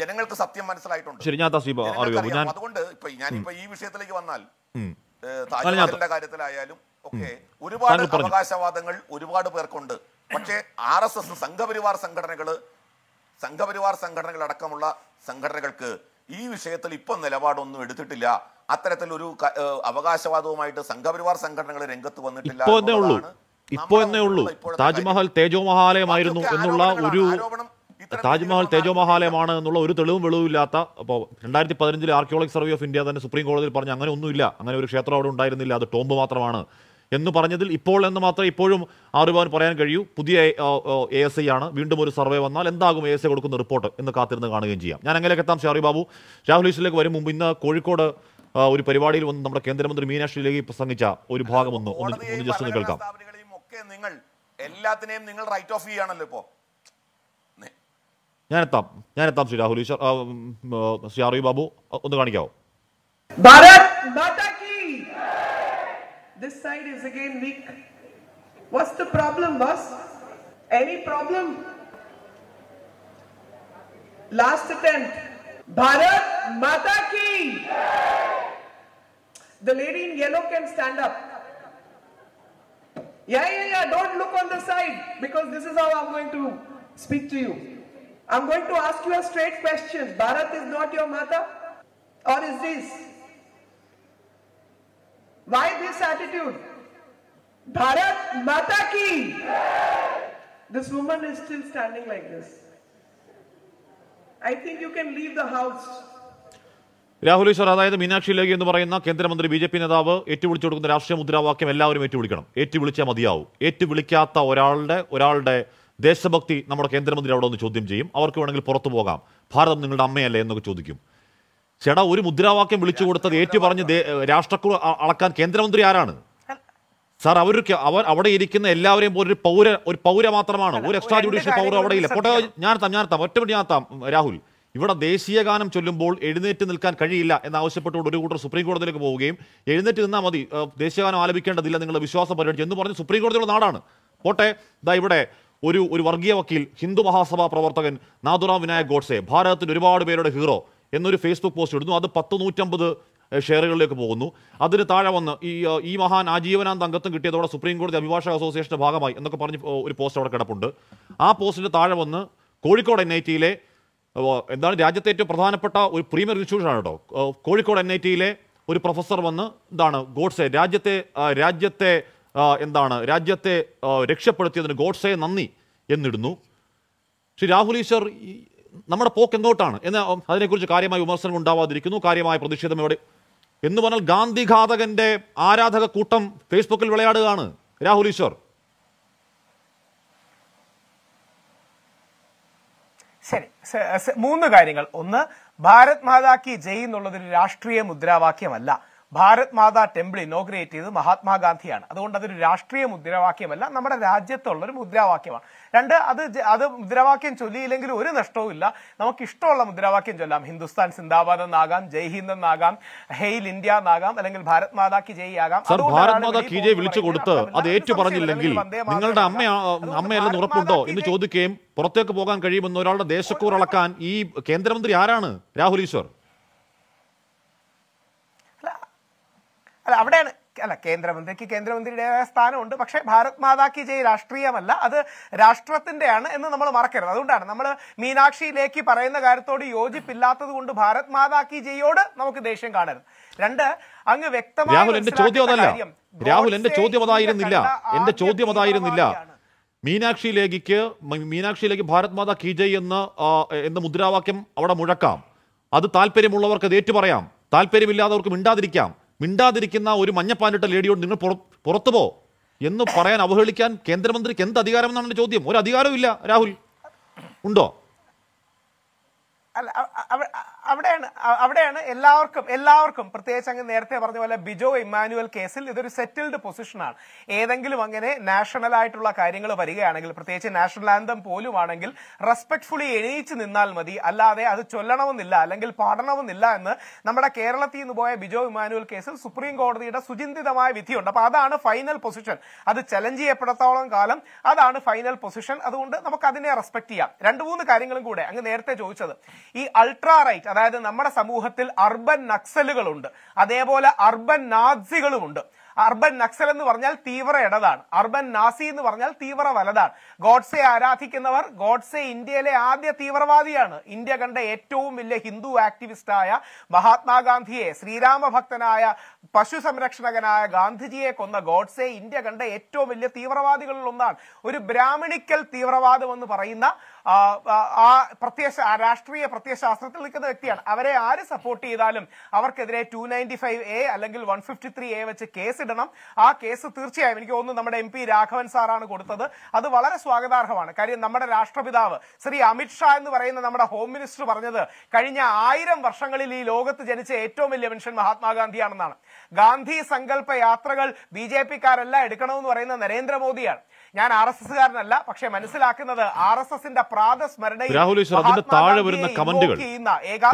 ജനങ്ങൾക്ക് സത്യം മനസ്സിലായിട്ടുണ്ട് അതുകൊണ്ട് ഇപ്പൊ ഞാനിപ്പോ ഈ വിഷയത്തിലേക്ക് വന്നാൽ താജ്മഹലിന്റെ കാര്യത്തിലായാലും ഒക്കെ ഒരുപാട് അവകാശവാദങ്ങൾ ഒരുപാട് പേർക്കുണ്ട് പക്ഷേ ആർ എസ് എസ് സംഘപരിവാർ സംഘടനകള് സംഘപരിവാർ സംഘടനകൾ അടക്കമുള്ള സംഘടനകൾക്ക് ഈ വിഷയത്തിൽ ഇപ്പം നിലപാടൊന്നും എടുത്തിട്ടില്ല അത്തരത്തിലൊരു അവകാശവാദവുമായിട്ട് സംഘപരിവാർ സംഘടനകൾ രംഗത്ത് വന്നിട്ടില്ല ഇപ്പോ എന്നേ ഉള്ളൂ താജ്മഹൽ തേജോമഹാലയമായിരുന്നു എന്നുള്ള ഒരു താജ്മഹൽ തേജോമഹാലയമാണ് എന്നുള്ള ഒരു തെളിവും വെളിവില്ലാത്ത അപ്പോൾ രണ്ടായിരത്തി പതിനഞ്ചിൽ ആർക്കിയോളജി സർവേ ഓഫ് ഇന്ത്യ തന്നെ സുപ്രീം കോടതിയിൽ പറഞ്ഞ അങ്ങനെ ഒന്നുമില്ല അങ്ങനെ ഒരു ക്ഷേത്രം അവിടെ ഉണ്ടായിരുന്നില്ല അത് ടോംബ് മാത്രമാണ് എന്ന് പറഞ്ഞതിൽ ഇപ്പോൾ എന്ന് മാത്രം ഇപ്പോഴും ആറുപാൻ പറയാൻ കഴിയൂ പുതിയ എ എസ് ഐ ആണ് വീണ്ടും ഒരു സർവേ വന്നാൽ എന്താകും എ എസ് ഐ കൊടുക്കുന്ന റിപ്പോർട്ട് എന്ന് കാത്തിരുന്ന് കാണുകയും ചെയ്യാം ഞാൻ അങ്ങനെയൊക്കെ എത്താം ഷാറി ബാബു രാഹുൽ ഈശ്വരിലേക്ക് വരും മുമ്പ് ഇന്ന് കോഴിക്കോട് ഒരു പരിപാടിയിൽ വന്ന് നമ്മുടെ കേന്ദ്രമന്ത്രി മീനാക്ഷി പ്രസംഗിച്ച ഒരു ഭാഗം ഒന്ന് ഒന്ന് ജസ്റ്റ് ഒന്ന് കേൾക്കാം ഒക്കെ നിങ്ങൾ എല്ലാത്തിനെയും നിങ്ങൾ റൈറ്റ് ഓഫ് ചെയ്യാണല്ലോ ഇപ്പോ ഞാനെത്താം ഞാനെത്താം ശ്രീ രാഹുൽ ശ്രീ ആറു ബാബു ഒന്ന് കാണിക്കാവോ ഭാരത് മാതാ കി this side is again weak what's the problem was any problem last attempt Bharat The lady in yellow can stand up. Yeah, yeah, yeah, don't look on the side because this is how I'm going to speak to you. I'm going to ask you a straight question. Bharat is not your mother? Or is this? Why this attitude? Bharat Mata Ki! This woman is still standing like this. I think you can leave the house. Rahul Easwar അതായത് മീനാക്ഷി ലേഖി എന്ന് പറയുന്ന കേന്ദ്രമന്ത്രി B J P നേതാവ് ഏറ്റുവിളിച്ചു കൊടുക്കുന്ന രാഷ്ട്രീയ മുദ്രാവാക്യം എല്ലാവരും ഏറ്റുവിളിക്കണം ഏറ്റുവിളിച്ചാൽ മതിയാവും ഏറ്റുവിളിക്കാത്ത ഒരാളുടെ ഒരാളുടെ ദേശഭക്തി നമ്മുടെ കേന്ദ്രമന്ത്രി അവിടെ ഒന്ന് ചോദ്യം ചെയ്യും അവർക്ക് വേണമെങ്കിൽ പുറത്തു പോകാം ഭാരതം നിങ്ങളുടെ അമ്മയല്ലേ എന്നൊക്കെ ചോദിക്കും ചേട്ടാ ഒരു മുദ്രാവാക്യം വിളിച്ചു കൊടുത്തത് ഏറ്റു പറഞ്ഞ് രാഷ്ട്രക്കുറ അളക്കാൻ കേന്ദ്രമന്ത്രി ആരാണ് സാർ അവർ അവർ അവിടെ ഇരിക്കുന്ന എല്ലാവരെയും പോലെ ഒരു പൗര ഒരു പൗര മാത്രമാണ് ഒരു എക്സ്ട്രാ ജുഡീഷ്യൽ പൗര അവിടെ ഇല്ല പോട്ടെ ഞാൻ ഞാൻ എത്താം ഞാൻ രാഹുൽ ഇവിടെ ദേശീയ ഗാനം ചൊല്ലുമ്പോൾ എഴുന്നേറ്റ് നിൽക്കാൻ കഴിയില്ല എന്നാവശ്യപ്പെട്ടുകൊണ്ട് ഒരു കൂട്ടർ സുപ്രീം കോടതിയിലേക്ക് പോവുകയും എഴുന്നേറ്റ് നിന്നാൽ മതി ദേശീയഗാനം ആലപിക്കേണ്ടതില്ല നിങ്ങളുടെ വിശ്വാസം പരിപാടി എന്ന് പറഞ്ഞ് സുപ്രീം കോടതിയുടെ നാടാണ് പോട്ടെ ഇതാ ഇവിടെ ഒരു ഒരു വർഗീയ വക്കീൽ ഹിന്ദു മഹാസഭാ പ്രവർത്തകൻ നാഥുറാം വിനായക് ഗോഡ്സെ ഭാരതത്തിൻ്റെ ഒരുപാട് പേരുടെ ഹീറോ എന്നൊരു ഫേസ്ബുക്ക് പോസ്റ്റ് ഇടുന്നു അത് പത്ത് നൂറ്റമ്പത് ഷെയറുകളിലേക്ക് പോകുന്നു അതിന് താഴെ വന്ന് ഈ ഈ മഹാൻ ആജീവനാന്ത അംഗത്വം കിട്ടിയതോടെ സുപ്രീം കോടതി അഭിഭാഷക അസോസിയേഷൻ്റെ ഭാഗമായി എന്നൊക്കെ പറഞ്ഞ് ഒരു പോസ്റ്റ് അവിടെ കിടപ്പുണ്ട് ആ പോസ്റ്റിന് താഴെ വന്ന് കോഴിക്കോട് എൻ ഐ ടിയിലെ എന്താണ് രാജ്യത്തെ ഏറ്റവും പ്രധാനപ്പെട്ട ഒരു പ്രീമിയർ ഇൻസ്റ്റിറ്റ്യൂഷനാണ് കേട്ടോ കോഴിക്കോട് എൻ ഐ ടിയിലെ ഒരു പ്രൊഫസർ വന്ന് എന്താണ് ഗോഡ്സെ രാജ്യത്തെ രാജ്യത്തെ എന്താണ് രാജ്യത്തെ രക്ഷപ്പെടുത്തിയതിന് ഗോഡ്സെ നന്ദി എന്നിടുന്നു ശ്രീ രാഹുൽ ഈശ്വർ നമ്മുടെ പോക്ക് എങ്ങോട്ടാണ് എന്ന് അതിനെക്കുറിച്ച് കാര്യമായ വിമർശനം ഉണ്ടാവാതിരിക്കുന്നു കാര്യമായ പ്രതിഷേധം എവിടെ എന്ന് പറഞ്ഞാൽ ഗാന്ധിഘാതകന്റെ ആരാധക കൂട്ടം ഫേസ്ബുക്കിൽ വിളയാടുകയാണ് രാഹുൽ ഈശ്വർ ശരി മൂന്ന് കാര്യങ്ങൾ ഒന്ന് ഭാരത് മാതാ ജയ് എന്നുള്ളതൊരു രാഷ്ട്രീയ മുദ്രാവാക്യമല്ല ഭാരത് മാതാ ടെമ്പിൾ ഇനോഗ്രേറ്റ് ചെയ്ത് മഹാത്മാഗാന്ധിയാണ് അതുകൊണ്ട് അതൊരു രാഷ്ട്രീയ മുദ്രാവാക്യമല്ല നമ്മുടെ രാജ്യത്തുള്ള ഒരു മുദ്രാവാക്യമാണ് രണ്ട് അത് അത് മുദ്രാവാക്യം ചൊല്ലിയില്ലെങ്കിൽ ഒരു നഷ്ടവും ഇല്ല നമുക്ക് ഇഷ്ടമുള്ള മുദ്രാവാക്യം ചൊല്ലാം ഹിന്ദുസ്ഥാൻ സിന്ദാബാദ് എന്നാകാം ജയ് ഹിന്ദ് എന്നാകാം ഹെയിൽ ഇന്ത്യ എന്നാകാം അല്ലെങ്കിൽ ഭാരത് മാതാക്ക് ജയ് ആകാം ജയ് വിളിച്ചു കൊടുത്ത് അത് ഏറ്റു പറഞ്ഞില്ലെങ്കിൽ നിങ്ങളുടെ അമ്മ അമ്മയല്ലെന്ന് ഉറപ്പുണ്ടോ എന്ന് ചോദിക്കുകയും പുറത്തേക്ക് പോകാൻ കഴിയുമെന്ന് ഒരാളുടെ ദേശക്കൂർ അളക്കാൻ ഈ കേന്ദ്രമന്ത്രി ആരാണ് രാഹുൽ ഈശ്വർ അല്ല അവിടെയാണ് അല്ല കേന്ദ്രമന്ത്രിക്ക് കേന്ദ്രമന്ത്രിയുടേതായ സ്ഥാനമുണ്ട് പക്ഷേ ഭാരത് മാതാ ജയ് രാഷ്ട്രീയമല്ല അത് രാഷ്ട്രത്തിന്റെയാണ് എന്ന് നമ്മൾ മറക്കരുത് അതുകൊണ്ടാണ് നമ്മൾ മീനാക്ഷി ലേഖി പറയുന്ന കാര്യത്തോട് യോജിപ്പില്ലാത്തത് കൊണ്ട് ഭാരത് മാതാ ജയോട് നമുക്ക് ദേഷ്യം കാണരുത് രണ്ട് അങ്ങ് വ്യക്തമായി രാഹുൽ ചോദ്യം രാഹുൽ എന്റെ ചോദ്യം അതായിരുന്നില്ല എന്റെ ചോദ്യം അതായിരുന്നില്ല മീനാക്ഷി ലേഖിക്ക് മീനാക്ഷി ലേഖി ഭാരത് മാതാ കി ജയ് എന്ന് എന്ന മുദ്രാവാക്യം അവിടെ മുഴക്കാം അത് താല്പര്യമുള്ളവർക്ക് അത് ഏറ്റുപറയാം താല്പര്യമില്ലാത്തവർക്ക് മിണ്ടാതിരിക്കാം മിണ്ടാതിരിക്കുന്ന ഒരു മഞ്ഞപ്പാനിട്ട ലേഡിയോട് നിങ്ങൾ പുറത്തു പോ എന്ന് പറയാൻ അവഹേളിക്കാൻ കേന്ദ്രമന്ത്രിക്ക് എന്ത് അധികാരം എന്നാണ് ചോദ്യം ഒരു അധികാരവും ഇല്ല രാഹുൽ ഉണ്ടോ അവിടെയാണ് അവിടെയാണ് എല്ലാവർക്കും എല്ലാവർക്കും പ്രത്യേകിച്ച് അങ്ങ് നേരത്തെ പറഞ്ഞ പോലെ ബിജോ ഇമ്മാനുവൽ കേസിൽ ഇതൊരു സെറ്റിൽഡ് പൊസിഷനാണ് ഏതെങ്കിലും അങ്ങനെ നാഷണൽ ആയിട്ടുള്ള കാര്യങ്ങൾ വരികയാണെങ്കിൽ പ്രത്യേകിച്ച് നാഷണൽ ആന്തം പോലും ആണെങ്കിൽ റെസ്പെക്ട്ഫുള്ളി എഴുന്നേച്ച് നിന്നാൽ മതി അല്ലാതെ അത് ചൊല്ലണമെന്നില്ല അല്ലെങ്കിൽ പാടണമെന്നില്ല എന്ന് നമ്മുടെ കേരളത്തിൽ നിന്ന് പോയ ബിജോ ഇമ്മാനുവൽ കേസിൽ സുപ്രീം കോടതിയുടെ സുചിന്തിതമായ വിധിയുണ്ട് അപ്പൊ അതാണ് ഫൈനൽ പൊസിഷൻ അത് ചലഞ്ച് ചെയ്യപ്പെടത്തോളം കാലം അതാണ് ഫൈനൽ പൊസിഷൻ അതുകൊണ്ട് നമുക്ക് അതിനെ റെസ്പെക്ട് ചെയ്യാം രണ്ട് മൂന്ന് കാര്യങ്ങളും കൂടെ അങ്ങ് നേരത്തെ ചോദിച്ചത് ഈ അൾട്രാ റൈറ്റ് അതായത് നമ്മുടെ സമൂഹത്തിൽ അർബൻ നക്സലുകളുണ്ട് അതേപോലെ അർബൻ നാസികളുമുണ്ട് അർബൻ നക്സൽ എന്ന് പറഞ്ഞാൽ തീവ്ര ഇടതാണ് അർബൻ നാസി എന്ന് പറഞ്ഞാൽ തീവ്ര വലതാണ് ഗോഡ്സെ ആരാധിക്കുന്നവർ ഗോഡ്സെ ഇന്ത്യയിലെ ആദ്യ തീവ്രവാദിയാണ് ഇന്ത്യ കണ്ട ഏറ്റവും വലിയ ഹിന്ദു ആക്ടിവിസ്റ്റായ മഹാത്മാഗാന്ധിയെ ശ്രീരാമ ഭക്തനായ പശു സംരക്ഷകനായ ഗാന്ധിജിയെ കൊന്ന ഗോഡ്സെ ഇന്ത്യ കണ്ട ഏറ്റവും വലിയ തീവ്രവാദികളിൽ ഒന്നാണ് ഒരു ബ്രാഹ്മണിക്കൽ തീവ്രവാദം എന്ന് പറയുന്ന ആ പ്രത്യക്ഷ രാഷ്ട്രീയ പ്രത്യയശാസ്ത്രത്തിൽ നിൽക്കുന്ന വ്യക്തിയാണ് അവരെ ആര് സപ്പോർട്ട് ചെയ്താലും അവർക്കെതിരെ ടു നയൻറ്റി ഫൈവ് എ അല്ലെങ്കിൽ വൺ ഫിഫ്റ്റി ത്രീ എ വെച്ച് ഇടണം ആ കേസ് തീർച്ചയായും എനിക്ക് തോന്നുന്നു നമ്മുടെ എം പി രാഘവൻ സാറാണ് കൊടുത്തത് അത് വളരെ സ്വാഗതാർഹമാണ് കാര്യം നമ്മുടെ രാഷ്ട്രപിതാവ് ശ്രീ അമിത്ഷാ എന്ന് പറയുന്ന നമ്മുടെ ഹോം മിനിസ്റ്റർ പറഞ്ഞത് കഴിഞ്ഞ ആയിരം വർഷങ്ങളിൽ ഈ ലോകത്ത് ജനിച്ച ഏറ്റവും വലിയ മനുഷ്യൻ മഹാത്മാഗാന്ധിയാണെന്നാണ് ഗാന്ധി സങ്കല്പ യാത്രകൾ ബി ജെ പിക്കാരെല്ലാം എടുക്കണമെന്ന് പറയുന്ന നരേന്ദ്രമോദിയാണ് ഞാൻ ആർ എസ് എസ്സുകാരനല്ല പക്ഷെ മനസ്സിലാക്കുന്നത് ആർ എസ് എസിന്റെ പ്രാതസ്മരണയിൽ രാഹുൽ ഈശ്വർ അതിന്റെ താഴെ വരുന്ന കമന്റുകൾ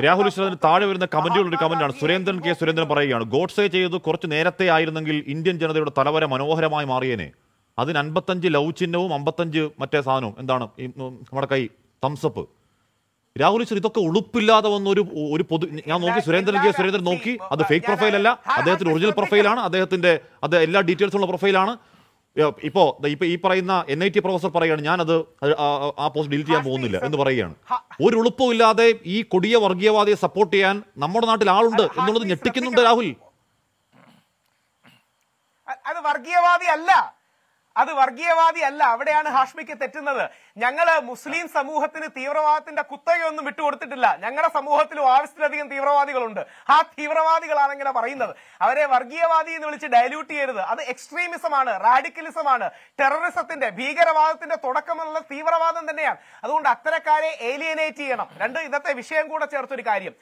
രാഹുൽ ഈശ്വർ അതിന്റെ താഴെ വരുന്ന കമന്റുകൾ ഒരു കമന്റാണ് സുരേന്ദ്രൻ കെ സുരേന്ദ്രൻ പറയുകയാണ് ഗോഡ്സേ ചെയ്തത് കുറച്ച് നേരത്തെ ആയിരുന്നെങ്കിൽ ഇന്ത്യൻ ജനതയുടെ തലവര മനോഹരമായി മാറിയേനെ അതിന് അൻപത്തഞ്ച് ലവ് ചിഹ്നവും അമ്പത്തഞ്ച് മറ്റേ സാധനവും എന്താണ് നമ്മുടെ കൈ തംസപ്പ് രാഹുൽ ഈശ്വർ ഇതൊക്കെ ഉളുപ്പില്ലാതെ വന്ന ഒരു ഒരു പൊതു ഞാൻ നോക്കി സുരേന്ദ്രൻ കെ സുരേന്ദ്രൻ നോക്കി അത് ഫേക്ക് പ്രൊഫൈൽ അല്ല അദ്ദേഹത്തിന്റെ ഒറിജിനൽ പ്രൊഫൈലാണ് അദ്ദേഹത്തിന്റെ അത് എല്ലാ ഉള്ള പ്രൊഫൈലാണ് ഇപ്പോ ഇപ്പൊ ഈ പറയുന്ന എൻ ഐ ടി പ്രൊഫസർ പറയുകയാണ് ഞാനത് ആ പോസ്റ്റ് ഡിലീറ്റ് ചെയ്യാൻ പോകുന്നില്ല എന്ന് പറയുകയാണ് ഒരു ഇല്ലാതെ ഈ കൊടിയ വർഗീയവാദിയെ സപ്പോർട്ട് ചെയ്യാൻ നമ്മുടെ നാട്ടിൽ ആളുണ്ട് എന്നുള്ളത് ഞെട്ടിക്കുന്നുണ്ട് രാഹുൽ അത് വർഗീയവാദി അല്ല അത് വർഗീയവാദി അല്ല അവിടെയാണ് ഹാഷ്മിക്ക് തെറ്റുന്നത് ഞങ്ങള് മുസ്ലിം സമൂഹത്തിന് തീവ്രവാദത്തിന്റെ കുത്തകയൊന്നും വിട്ടുകൊടുത്തിട്ടില്ല ഞങ്ങളുടെ സമൂഹത്തിലും ആവശ്യത്തിലധികം തീവ്രവാദികളുണ്ട് ആ തീവ്രവാദികളാണ് ഇങ്ങനെ പറയുന്നത് അവരെ വർഗീയവാദി എന്ന് വിളിച്ച് ഡയല്യൂട്ട് ചെയ്യരുത് അത് എക്സ്ട്രീമിസം ആണ് റാഡിക്കലിസം ആണ് ടെററിസത്തിന്റെ ഭീകരവാദത്തിന്റെ തുടക്കമെന്നുള്ള തീവ്രവാദം തന്നെയാണ് അതുകൊണ്ട് അത്തരക്കാരെ ഏലിയനേറ്റ് ചെയ്യണം രണ്ട് ഇന്നത്തെ വിഷയം കൂടെ ചേർത്തൊരു കാര്യം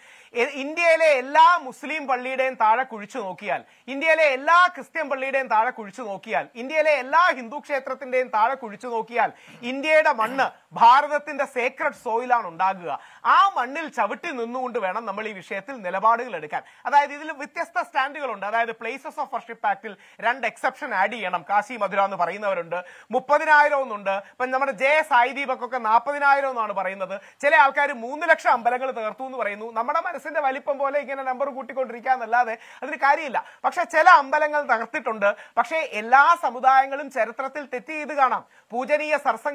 ഇന്ത്യയിലെ എല്ലാ മുസ്ലിം പള്ളിയുടെയും താഴെ കുഴിച്ചു നോക്കിയാൽ ഇന്ത്യയിലെ എല്ലാ ക്രിസ്ത്യൻ പള്ളിയുടെയും താഴെ കുഴിച്ചു നോക്കിയാൽ ഇന്ത്യയിലെ എല്ലാ ഹിന്ദു ക്ഷേത്രത്തിന്റെയും താഴെ കുഴിച്ചു നോക്കിയാൽ ഇന്ത്യയുടെ മണ്ണ് ഭാരതത്തിന്റെ സേക്രഡ് സോയിലാണ് ഉണ്ടാകുക ആ മണ്ണിൽ ചവിട്ടി നിന്നുകൊണ്ട് വേണം നമ്മൾ ഈ വിഷയത്തിൽ നിലപാടുകൾ എടുക്കാൻ അതായത് ഇതിൽ വ്യത്യസ്ത സ്റ്റാൻഡുകളുണ്ട് അതായത് പ്ലേസസ് ഓഫ് വർഷിപ്പ് ആക്ടിൽ രണ്ട് എക്സെപ്ഷൻ ആഡ് ചെയ്യണം കാശി മധുര എന്ന് പറയുന്നവരുണ്ട് മുപ്പതിനായിരം എന്നുണ്ട് ഇപ്പൊ നമ്മുടെ ജെ സായിദീപക്കൊക്കെ നാൽപ്പതിനായിരം എന്നാണ് പറയുന്നത് ചില ആൾക്കാർ മൂന്ന് ലക്ഷം അമ്പലങ്ങൾ തകർത്തു എന്ന് പറയുന്നു നമ്മുടെ മനസ്സിന്റെ വലിപ്പം പോലെ ഇങ്ങനെ നമ്പർ കൂട്ടിക്കൊണ്ടിരിക്കുക എന്നല്ലാതെ അതിന് കാര്യമില്ല പക്ഷെ ചില അമ്പലങ്ങൾ തകർത്തിട്ടുണ്ട് പക്ഷേ എല്ലാ സമുദായങ്ങളും ചരിത്രത്തിൽ തെറ്റ് ചെയ്ത് കാണാം പൂജനീയ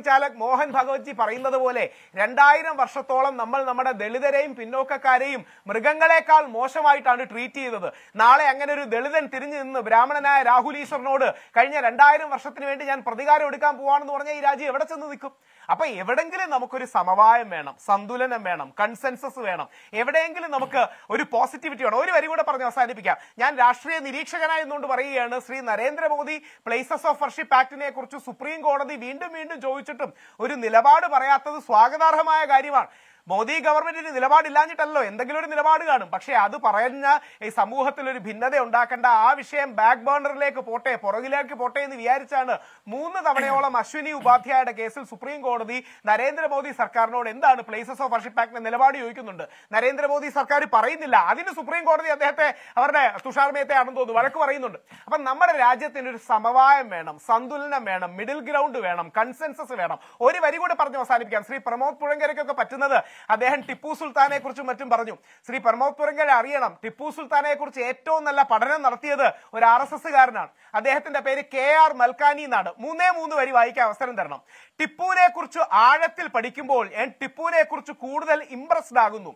ചാലക് മോഹൻ ഭഗവത് ബാനർജി പറയുന്നത് പോലെ രണ്ടായിരം വർഷത്തോളം നമ്മൾ നമ്മുടെ ദളിതരെയും പിന്നോക്കക്കാരെയും മൃഗങ്ങളെക്കാൾ മോശമായിട്ടാണ് ട്രീറ്റ് ചെയ്തത് നാളെ അങ്ങനെ ഒരു ദളിതൻ തിരിഞ്ഞു നിന്ന് ബ്രാഹ്മണനായ രാഹുൽ ഈശ്വറിനോട് കഴിഞ്ഞ രണ്ടായിരം വർഷത്തിന് വേണ്ടി ഞാൻ പ്രതികാരം എടുക്കാൻ പോവാണെന്ന് പറഞ്ഞ ഈ രാജ്യം എവിടെ ചെന്ന് നിൽക്കും അപ്പൊ എവിടെങ്കിലും നമുക്കൊരു സമവായം വേണം സന്തുലനം വേണം കൺസെൻസസ് വേണം എവിടെയെങ്കിലും നമുക്ക് ഒരു പോസിറ്റിവിറ്റി വേണം ഒരു വരി കൂടെ പറഞ്ഞ് അവസാനിപ്പിക്കാം ഞാൻ രാഷ്ട്രീയ നിരീക്ഷകനായെന്നുകൊണ്ട് പറയുകയാണ് Shri Narendra Modi places of worship ആക്ടിനെ കുറിച്ച് സുപ്രീം കോടതി വീണ്ടും വീണ്ടും ചോദിച്ചിട്ടും ഒരു നിലപാട് പറയാത്തത് സ്വാഗതാർഹമായ കാര്യമാണ് മോദി ഗവൺമെന്റിന് നിലപാടില്ലാഞ്ഞിട്ടല്ലോ എന്തെങ്കിലും ഒരു നിലപാട് കാണും പക്ഷേ അത് പറഞ്ഞ ഈ സമൂഹത്തിൽ ഒരു ഭിന്നത ഉണ്ടാക്കേണ്ട ആ വിഷയം ബാക്ക് ബേണറിലേക്ക് പോട്ടെ പുറകിലേക്ക് പോട്ടെ എന്ന് വിചാരിച്ചാണ് മൂന്ന് തവണയോളം അശ്വിനി ഉപാധ്യായയുടെ കേസിൽ സുപ്രീം കോടതി നരേന്ദ്രമോദി സർക്കാരിനോട് എന്താണ് പ്ലേസസ് ഓഫ് വർഷിപ്പ് ആക്ടിന്റെ നിലപാട് ചോദിക്കുന്നുണ്ട് നരേന്ദ്രമോദി സർക്കാർ പറയുന്നില്ല അതിന് സുപ്രീം കോടതി അദ്ദേഹത്തെ അവരുടെ തുഷാർ ആണെന്ന് തോന്നുന്നു വഴക്ക് പറയുന്നുണ്ട് അപ്പൊ നമ്മുടെ രാജ്യത്തിന് ഒരു സമവായം വേണം സന്തുലനം വേണം മിഡിൽ ഗ്രൗണ്ട് വേണം കൺസെൻസസ് വേണം ഒരു വരി കൂടെ പറഞ്ഞ് അവസാനിപ്പിക്കാം ശ്രീ പ്രമോദ് പുഴങ്കരയ്ക്കൊക്കെ പറ്റുന്നത് അദ്ദേഹം ടിപ്പു സുൽത്താനെ കുറിച്ചും മറ്റും പറഞ്ഞു ശ്രീ പരമോത് തുരങ്കൽ അറിയണം ടിപ്പു സുൽത്താനെ കുറിച്ച് ഏറ്റവും നല്ല പഠനം നടത്തിയത് ഒരു ആർ എസ് എസ്സുകാരനാണ് അദ്ദേഹത്തിന്റെ പേര് കെ ആർ മൽക്കാനി എന്നാണ് മൂന്നേ മൂന്ന് വരി വായിക്കാൻ അവസരം തരണം ടിപ്പുവിനെ കുറിച്ച് ആഴത്തിൽ പഠിക്കുമ്പോൾ ഞാൻ ടിപ്പുവിനെ കുറിച്ച് കൂടുതൽ ഇംപ്രസ്ഡ് ആകുന്നു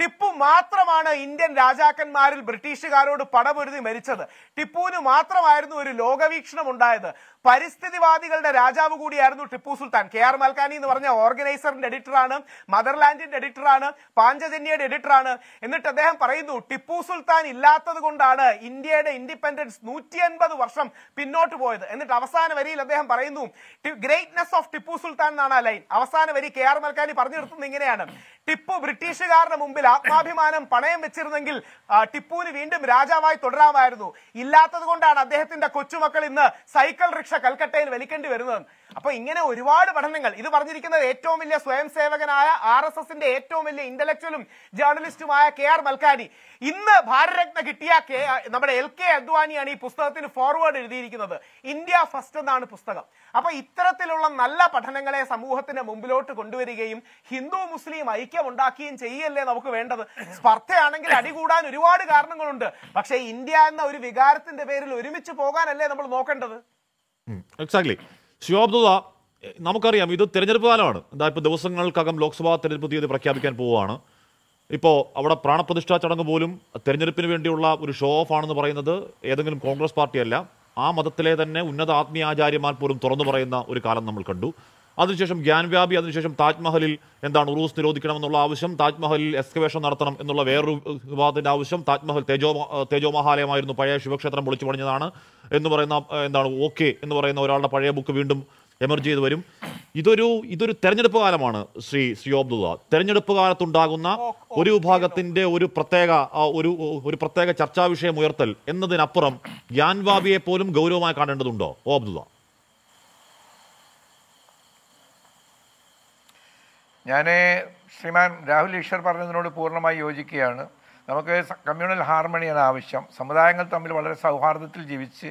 ടിപ്പു മാത്രമാണ് ഇന്ത്യൻ രാജാക്കന്മാരിൽ ബ്രിട്ടീഷുകാരോട് പടപൊരുതി മരിച്ചത് ടിപ്പുവിന് മാത്രമായിരുന്നു ഒരു ലോകവീക്ഷണം ഉണ്ടായത് പരിസ്ഥിതിവാദികളുടെ രാജാവ് കൂടിയായിരുന്നു ടിപ്പു സുൽത്താൻ കെ ആർ മൽക്കാനി എന്ന് പറഞ്ഞ ഓർഗനൈസറിന്റെ എഡിറ്ററാണ് മദർലാൻഡിന്റെ എഡിറ്ററാണ് പാഞ്ചജന്യയുടെ എഡിറ്ററാണ് എന്നിട്ട് അദ്ദേഹം പറയുന്നു ടിപ്പു സുൽത്താൻ ഇല്ലാത്തത് കൊണ്ടാണ് ഇന്ത്യയുടെ ഇൻഡിപെൻഡൻസ് നൂറ്റി അൻപത് വർഷം പിന്നോട്ട് പോയത് എന്നിട്ട് അവസാന വരിയിൽ അദ്ദേഹം പറയുന്നു ഗ്രേറ്റ്നെസ് ഓഫ് ടിപ്പു സുൽത്താൻ എന്നാണ് ലൈൻ അവസാന വരി കെ ആർ മൽക്കാനി പറഞ്ഞു നിർത്തുന്നത് ഇങ്ങനെയാണ് ടിപ്പു ബ്രിട്ടീഷുകാരുടെ മുമ്പിൽ ആത്മാഭിമാനം പണയം വെച്ചിരുന്നെങ്കിൽ ടിപ്പുവിന് വീണ്ടും രാജാവായി തുടരാമായിരുന്നു ഇല്ലാത്തത് കൊണ്ടാണ് അദ്ദേഹത്തിന്റെ കൊച്ചുമക്കൾ ഇന്ന് സൈക്കിൾ റിക്ഷ കൽക്കട്ടയിൽ വലിക്കേണ്ടി വരുന്നത് അപ്പൊ ഇങ്ങനെ ഒരുപാട് പഠനങ്ങൾ ഇത് പറഞ്ഞിരിക്കുന്നത് ഏറ്റവും വലിയ സ്വയം സേവകനായ ആർ എസ് എസിന്റെ ഏറ്റവും വലിയ ഇന്റലക്ച്വലും ജേർണലിസ്റ്റുമായ കെ ആർ മൽക്കാനി ഇന്ന് ഭാരതരത്ന കിട്ടിയ കെ നമ്മുടെ എൽ കെ അദ്വാനിയാണ് ഈ പുസ്തകത്തിന് ഫോർവേഡ് എഴുതിയിരിക്കുന്നത് ഇന്ത്യ ഫസ്റ്റ് എന്നാണ് പുസ്തകം അപ്പൊ ഇത്തരത്തിലുള്ള നല്ല പഠനങ്ങളെ സമൂഹത്തിന്റെ മുമ്പിലോട്ട് കൊണ്ടുവരികയും ഹിന്ദു മുസ്ലിം ഐക്യം ഉണ്ടാക്കുകയും ചെയ്യല്ലേ നമുക്ക് വേണ്ടത് സ്പർദ്ധയാണെങ്കിൽ അടികൂടാൻ ഒരുപാട് കാരണങ്ങളുണ്ട് പക്ഷേ ഇന്ത്യ എന്ന ഒരു വികാരത്തിന്റെ പേരിൽ ഒരുമിച്ച് പോകാനല്ലേ നമ്മൾ നോക്കേണ്ടത് എക്സാക്ട്ലി ശിഹാബ് ദുള്ള നമുക്കറിയാം ഇത് തെരഞ്ഞെടുപ്പ് കാലമാണ് എന്താ ഇപ്പോൾ ദിവസങ്ങൾക്കകം ലോക്സഭാ തെരഞ്ഞെടുപ്പ് തീയതി പ്രഖ്യാപിക്കാൻ പോവുകയാണ് ഇപ്പോൾ അവിടെ പ്രാണപ്രതിഷ്ഠാ ചടങ്ങ് പോലും തെരഞ്ഞെടുപ്പിന് വേണ്ടിയുള്ള ഒരു ഷോ ഓഫ് ആണെന്ന് പറയുന്നത് ഏതെങ്കിലും കോൺഗ്രസ് പാർട്ടിയല്ല ആ മതത്തിലെ തന്നെ ഉന്നത ആത്മീയാചാര്യന്മാർ പോലും തുറന്നു പറയുന്ന ഒരു കാലം നമ്മൾ കണ്ടു അതിനുശേഷം ജ്ഞാൻവ്യാപി അതിനുശേഷം താജ്മഹലിൽ എന്താണ് ഉറൂസ് നിരോധിക്കണമെന്നുള്ള ആവശ്യം താജ്മഹലിൽ എക്സ്കവേഷൻ നടത്തണം എന്നുള്ള വേറൊരു വിവാദത്തിൻ്റെ ആവശ്യം താജ്മഹൽ തേജോ തേജോമഹാലയമായിരുന്നു പഴയ ശിവക്ഷേത്രം പൊളിച്ചു പണിഞ്ഞതാണ് എന്ന് പറയുന്ന എന്താണ് ഓക്കെ എന്ന് പറയുന്ന ഒരാളുടെ പഴയ ബുക്ക് വീണ്ടും എമർജ് ചെയ്ത് വരും ഇതൊരു ഇതൊരു തെരഞ്ഞെടുപ്പ് കാലമാണ് ശ്രീ ശ്രീ അബ്ദുള്ള തെരഞ്ഞെടുപ്പ് കാലത്തുണ്ടാകുന്ന oh, oh, ഒരു വിഭാഗത്തിന്റെ ഒരു പ്രത്യേക ഒരു ഒരു പ്രത്യേക ചർച്ചാ വിഷയം ഉയർത്തൽ എന്നതിനപ്പുറം ഗ്യാൻവാബിയെ പോലും ഗൗരവമായി കാണേണ്ടതുണ്ടോ ഓ അബ്ദുള്ള ഞാൻ ശ്രീമാൻ രാഹുൽ ഈശ്വർ പറഞ്ഞതിനോട് പൂർണ്ണമായി യോജിക്കുകയാണ് നമുക്ക് കമ്മ്യൂണൽ ഹാർമണിയാണ് ആവശ്യം സമുദായങ്ങൾ തമ്മിൽ വളരെ സൗഹാർദ്ദത്തിൽ ജീവിച്ച്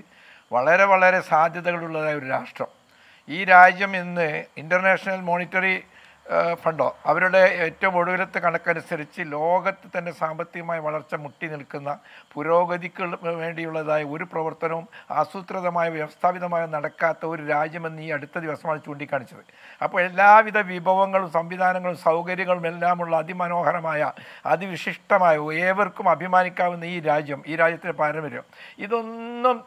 വളരെ വളരെ സാധ്യതകളുള്ളതായ ഒരു രാഷ്ട്രം ഈ രാജ്യം ഇന്ന് ഇൻ്റർനാഷണൽ മോണിറ്ററി ഫണ്ടോ അവരുടെ ഏറ്റവും ഒടുവിലത്തെ കണക്കനുസരിച്ച് ലോകത്ത് തന്നെ സാമ്പത്തികമായ വളർച്ച മുട്ടി നിൽക്കുന്ന പുരോഗതിക്ക് വേണ്ടിയുള്ളതായ ഒരു പ്രവർത്തനവും ആസൂത്രിതമായ വ്യവസ്ഥാപിതമായ നടക്കാത്ത ഒരു രാജ്യമെന്ന് ഈ അടുത്ത ദിവസമാണ് ചൂണ്ടിക്കാണിച്ചത് അപ്പോൾ എല്ലാവിധ വിഭവങ്ങളും സംവിധാനങ്ങളും സൗകര്യങ്ങളും എല്ലാമുള്ള അതിമനോഹരമായ അതിവിശിഷ്ടമായ ഏവർക്കും അഭിമാനിക്കാവുന്ന ഈ രാജ്യം ഈ രാജ്യത്തിൻ്റെ പാരമ്പര്യം ഇതൊന്നും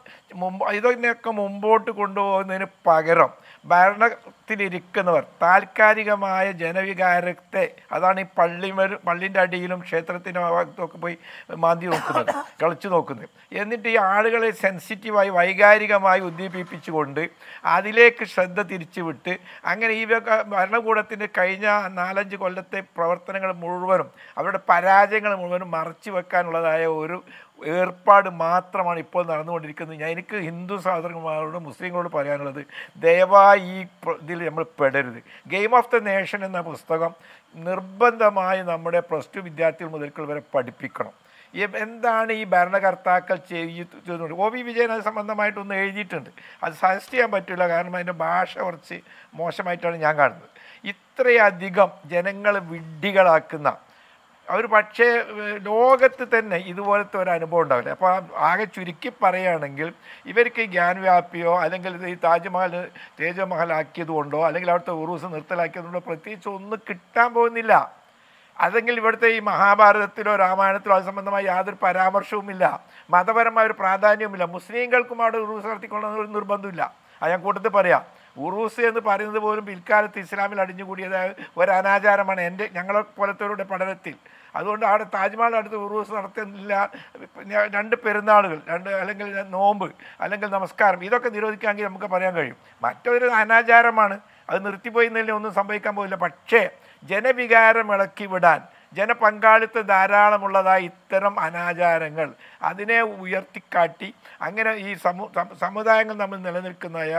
മുമ്പ് ഇതിനെയൊക്കെ മുമ്പോട്ട് കൊണ്ടുപോകുന്നതിന് പകരം ഭരണത്തിലിരിക്കുന്നവർ താൽക്കാലികമായ ജനവികാരത്തെ അതാണ് ഈ പള്ളി പള്ളിൻ്റെ അടിയിലും ക്ഷേത്രത്തിൻ്റെ ഭാഗത്തൊക്കെ പോയി മാന്തി നോക്കുന്നത് കളിച്ചു നോക്കുന്നത് എന്നിട്ട് ഈ ആളുകളെ സെൻസിറ്റീവായി വൈകാരികമായി ഉദ്ദീപിപ്പിച്ചുകൊണ്ട് അതിലേക്ക് ശ്രദ്ധ തിരിച്ചുവിട്ട് അങ്ങനെ ഈ ഭരണകൂടത്തിൻ്റെ കഴിഞ്ഞ നാലഞ്ച് കൊല്ലത്തെ പ്രവർത്തനങ്ങൾ മുഴുവനും അവരുടെ പരാജയങ്ങൾ മുഴുവനും മറച്ചു വെക്കാനുള്ളതായ ഒരു ഏർപ്പാട് മാത്രമാണ് ഇപ്പോൾ നടന്നുകൊണ്ടിരിക്കുന്നത് ഞാൻ എനിക്ക് ഹിന്ദു സഹോദരന്മാരോട് മുസ്ലിങ്ങളോട് പറയാനുള്ളത് ദയവായി ഈ ഇതിൽ നമ്മൾ പെടരുത് ഗെയിം ഓഫ് ദ നേഷൻ എന്ന പുസ്തകം നിർബന്ധമായി നമ്മുടെ പ്ലസ് ടു വിദ്യാർത്ഥികൾ മുതൽക്കൾ വരെ പഠിപ്പിക്കണം എന്താണ് ഈ ഭരണകർത്താക്കൾ ചെയ്യുന്നത് ഒ വി വിജയൻ അത് സംബന്ധമായിട്ടൊന്ന് എഴുതിയിട്ടുണ്ട് അത് സജസ്റ്റ് ചെയ്യാൻ പറ്റില്ല കാരണം അതിൻ്റെ ഭാഷ കുറച്ച് മോശമായിട്ടാണ് ഞാൻ കാണുന്നത് ഇത്രയധികം ജനങ്ങളെ വിഡ്ഢികളാക്കുന്ന അവർ പക്ഷേ ലോകത്ത് തന്നെ ഇതുപോലത്തെ ഒരു അനുഭവം ഉണ്ടാവില്ല അപ്പോൾ ആകെ ചുരുക്കി പറയുകയാണെങ്കിൽ ഇവർക്ക് ജ്ഞാൻവ്യാപിയോ അല്ലെങ്കിൽ ഈ താജ്മഹൽ തേജമഹലാക്കിയത് കൊണ്ടോ അല്ലെങ്കിൽ അവിടുത്തെ ഉറൂസ് നിർത്തലാക്കിയത് കൊണ്ടോ പ്രത്യേകിച്ച് ഒന്നും കിട്ടാൻ പോകുന്നില്ല അല്ലെങ്കിൽ ഇവിടുത്തെ ഈ മഹാഭാരതത്തിലോ രാമായണത്തിലോ അത് സംബന്ധമായ യാതൊരു പരാമർശവുമില്ല മതപരമായ ഒരു പ്രാധാന്യവുമില്ല മുസ്ലിങ്ങൾക്കും അവിടെ ഉറൂസ് നടത്തിക്കൊള്ളുന്ന ഒരു നിർബന്ധമില്ല അത് ഞാൻ കൂട്ടത്തിൽ പറയാം ഉറൂസ് എന്ന് പറയുന്നത് പോലും പിൽക്കാലത്ത് ഇസ്ലാമിൽ അടിഞ്ഞുകൂടിയതായ ഒരു അനാചാരമാണ് എൻ്റെ ഞങ്ങളെ പോലത്തെ പഠനത്തിൽ അതുകൊണ്ട് അവിടെ താജ്മഹൽ അടുത്ത് ഉറൂസ് നടത്തുന്നില്ല രണ്ട് പെരുന്നാളുകൾ രണ്ട് അല്ലെങ്കിൽ നോമ്പ് അല്ലെങ്കിൽ നമസ്കാരം ഇതൊക്കെ നിരോധിക്കാമെങ്കിൽ നമുക്ക് പറയാൻ കഴിയും മറ്റൊരു അനാചാരമാണ് അത് നിർത്തിപ്പോയി എന്നതിൽ ഒന്നും സംഭവിക്കാൻ പോകില്ല പക്ഷേ ജനവികാരം ഇളക്കി വിടാൻ ജനപങ്കാളിത്തം ധാരാളമുള്ളതായി ഇത്തരം അനാചാരങ്ങൾ അതിനെ ഉയർത്തിക്കാട്ടി അങ്ങനെ ഈ സമു സമുദായങ്ങൾ നമ്മൾ നിലനിൽക്കുന്നതായ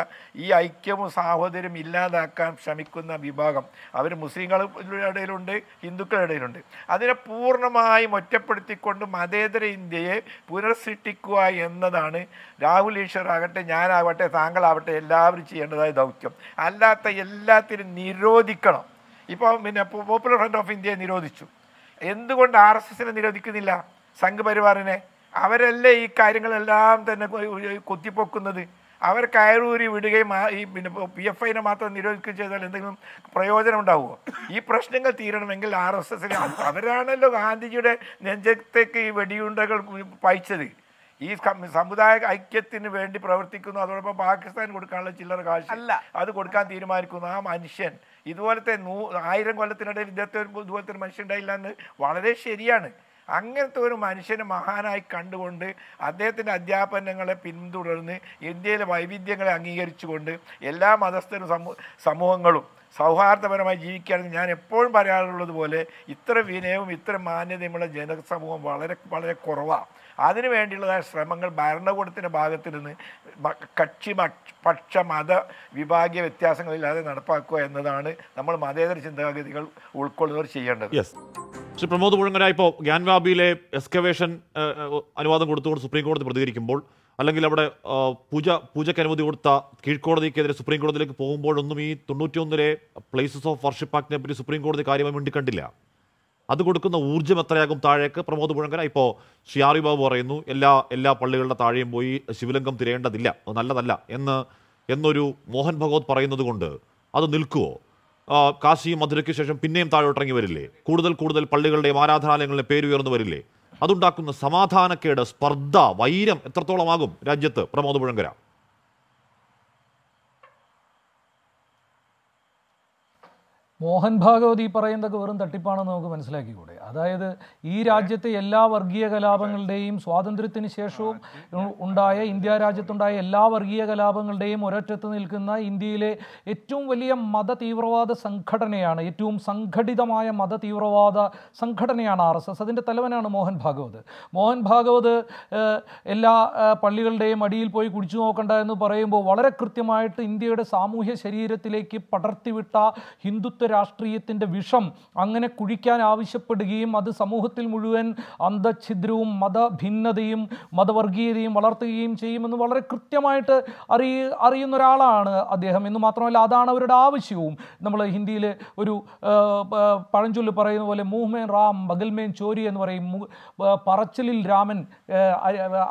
ഈ ഐക്യവും സാഹോദര്യം ഇല്ലാതാക്കാൻ ശ്രമിക്കുന്ന വിഭാഗം അവർ മുസ്ലിങ്ങളുടെ ഇടയിലുണ്ട് ഹിന്ദുക്കളുടെ ഇടയിലുണ്ട് അതിനെ പൂർണ്ണമായും ഒറ്റപ്പെടുത്തിക്കൊണ്ട് മതേതര ഇന്ത്യയെ പുനർസൃഷ്ടിക്കുക എന്നതാണ് രാഹുൽ ഈശ്വർ ആകട്ടെ ഞാനാവട്ടെ താങ്കളാവട്ടെ എല്ലാവരും ചെയ്യേണ്ടതായ ദൗത്യം അല്ലാത്ത എല്ലാത്തിനും നിരോധിക്കണം ഇപ്പോൾ പിന്നെ പോപ്പുലർ ഫ്രണ്ട് ഓഫ് ഇന്ത്യയെ നിരോധിച്ചു എന്തുകൊണ്ട് ആർ എസ് എസിനെ നിരോധിക്കുന്നില്ല സംഘപരിവാറിനെ അവരല്ലേ ഈ കാര്യങ്ങളെല്ലാം തന്നെ കൊത്തിപ്പൊക്കുന്നത് അവർ കയറൂരി വിടുകയും ഈ പിന്നെ പി എഫ് ഐനെ മാത്രം നിരോധിക്കുകയും ചെയ്താൽ എന്തെങ്കിലും പ്രയോജനം ഉണ്ടാവുമോ ഈ പ്രശ്നങ്ങൾ തീരണമെങ്കിൽ ആർ എസ് എസിന് അവരാണല്ലോ ഗാന്ധിജിയുടെ നെഞ്ചത്തേക്ക് ഈ വെടിയുണ്ടകൾ പായിച്ചത് ഈ സമുദായ ഐക്യത്തിന് വേണ്ടി പ്രവർത്തിക്കുന്നു അതോടൊപ്പം പാകിസ്ഥാൻ കൊടുക്കാനുള്ള ചില്ലറ കാശ് അല്ല അത് കൊടുക്കാൻ തീരുമാനിക്കുന്നു ആ മനുഷ്യൻ ഇതുപോലത്തെ നൂ ആയിരം കൊല്ലത്തിനിടയിൽ ഇദ്ദേഹത്തെ ഇതുപോലത്തെ ഒരു മനുഷ്യൻ ഉണ്ടായില്ല എന്ന് വളരെ ശരിയാണ് അങ്ങനത്തെ ഒരു മനുഷ്യനെ മഹാനായി കണ്ടുകൊണ്ട് അദ്ദേഹത്തിൻ്റെ അധ്യാപനങ്ങളെ പിന്തുടർന്ന് ഇന്ത്യയിലെ വൈവിധ്യങ്ങളെ അംഗീകരിച്ചുകൊണ്ട് എല്ലാ മതസ്ഥരും സമൂഹങ്ങളും സൗഹാർദ്ദപരമായി ജീവിക്കുകയാണെങ്കിൽ ഞാൻ എപ്പോഴും പറയാറുള്ളത് പോലെ ഇത്ര വിനയവും ഇത്ര മാന്യതയുമുള്ള ജനസമൂഹം വളരെ വളരെ കുറവാണ് അതിനു വേണ്ടിയുള്ളതായ ശ്രമങ്ങൾ ഭരണകൂടത്തിൻ്റെ ഭാഗത്തുനിന്ന് കക്ഷി പക്ഷ മത വിഭാഗീയ വ്യത്യാസങ്ങളില്ലാതെ നടപ്പാക്കുക എന്നതാണ് നമ്മൾ മതേതര ചിന്താഗതികൾ ഉൾക്കൊള്ളുന്നവർ ചെയ്യേണ്ടത് ശ്രീ പ്രമോദ് പുഴങ്ങര ഇപ്പോൾ ഗ്യാൻവാബിയിലെ എക്സ്കവേഷൻ അനുവാദം കൊടുത്തുകൊണ്ട് സുപ്രീം കോടതി പ്രതികരിക്കുമ്പോൾ അല്ലെങ്കിൽ അവിടെ പൂജ പൂജയ്ക്ക് അനുമതി കൊടുത്ത കീഴ്ക്കോടതിക്കെതിരെ സുപ്രീം കോടതിയിലേക്ക് പോകുമ്പോഴൊന്നും ഈ തൊണ്ണൂറ്റിയൊന്നിലെ പ്ലേസസ് ഓഫ് വർഷിപ്പ് പറ്റി സുപ്രീം കോടതി കാര്യമായി മിണ്ടിക്കണ്ടില്ല അത് കൊടുക്കുന്ന ഊർജ്ജം എത്രയാകും താഴേക്ക് പ്രമോദ് പുഴങ്കര ഇപ്പോൾ ശ്രീ ആറി ബാബു പറയുന്നു എല്ലാ എല്ലാ പള്ളികളുടെ താഴെയും പോയി ശിവലിംഗം തിരയേണ്ടതില്ല അത് നല്ലതല്ല എന്ന് എന്നൊരു മോഹൻ ഭഗവത് പറയുന്നത് കൊണ്ട് അത് നിൽക്കുമോ കാശി മധുരയ്ക്ക് ശേഷം പിന്നെയും താഴോട്ടിറങ്ങി വരില്ലേ കൂടുതൽ കൂടുതൽ പള്ളികളുടെയും ആരാധനാലയങ്ങളുടെ പേരുയർന്നു വരില്ലേ അതുണ്ടാക്കുന്ന സമാധാനക്കേട് സ്പർദ്ധ വൈരം എത്രത്തോളമാകും രാജ്യത്ത് പ്രമോദ് പുഴങ്കര മോഹൻ ഭാഗവത് ഈ പറയുന്നതൊക്കെ വെറും തട്ടിപ്പാണെന്ന് നമുക്ക് മനസ്സിലാക്കിക്കൂടെ അതായത് ഈ രാജ്യത്തെ എല്ലാ വർഗീയ കലാപങ്ങളുടെയും സ്വാതന്ത്ര്യത്തിന് ശേഷവും ഉണ്ടായ ഇന്ത്യ രാജ്യത്തുണ്ടായ എല്ലാ വർഗീയ കലാപങ്ങളുടെയും ഒരൊറ്റത്ത് നിൽക്കുന്ന ഇന്ത്യയിലെ ഏറ്റവും വലിയ മത തീവ്രവാദ സംഘടനയാണ് ഏറ്റവും സംഘടിതമായ മത തീവ്രവാദ സംഘടനയാണ് ആർ എസ് എസ് അതിൻ്റെ തലവനാണ് മോഹൻ ഭാഗവത് മോഹൻ ഭാഗവത് എല്ലാ പള്ളികളുടെയും അടിയിൽ പോയി കുടിച്ചു നോക്കണ്ട എന്ന് പറയുമ്പോൾ വളരെ കൃത്യമായിട്ട് ഇന്ത്യയുടെ സാമൂഹ്യ ശരീരത്തിലേക്ക് പടർത്തിവിട്ട ഹിന്ദുത്വ രാഷ്ട്രീയത്തിൻ്റെ വിഷം അങ്ങനെ കുഴിക്കാൻ ആവശ്യപ്പെടുകയും അത് സമൂഹത്തിൽ മുഴുവൻ അന്ധഛിദ്രവും മതഭിന്നതയും മതവർഗീയതയും വളർത്തുകയും ചെയ്യുമെന്ന് വളരെ കൃത്യമായിട്ട് അറിയ അറിയുന്ന ഒരാളാണ് അദ്ദേഹം എന്ന് മാത്രമല്ല അതാണ് അവരുടെ ആവശ്യവും നമ്മൾ ഹിന്ദിയിൽ ഒരു പഴഞ്ചൊല്ല് പറയുന്ന പോലെ മൂഹ്മേൻ റാം ബഗൽമേൻ ചോരി എന്ന് പറയും പറച്ചിലിൽ രാമൻ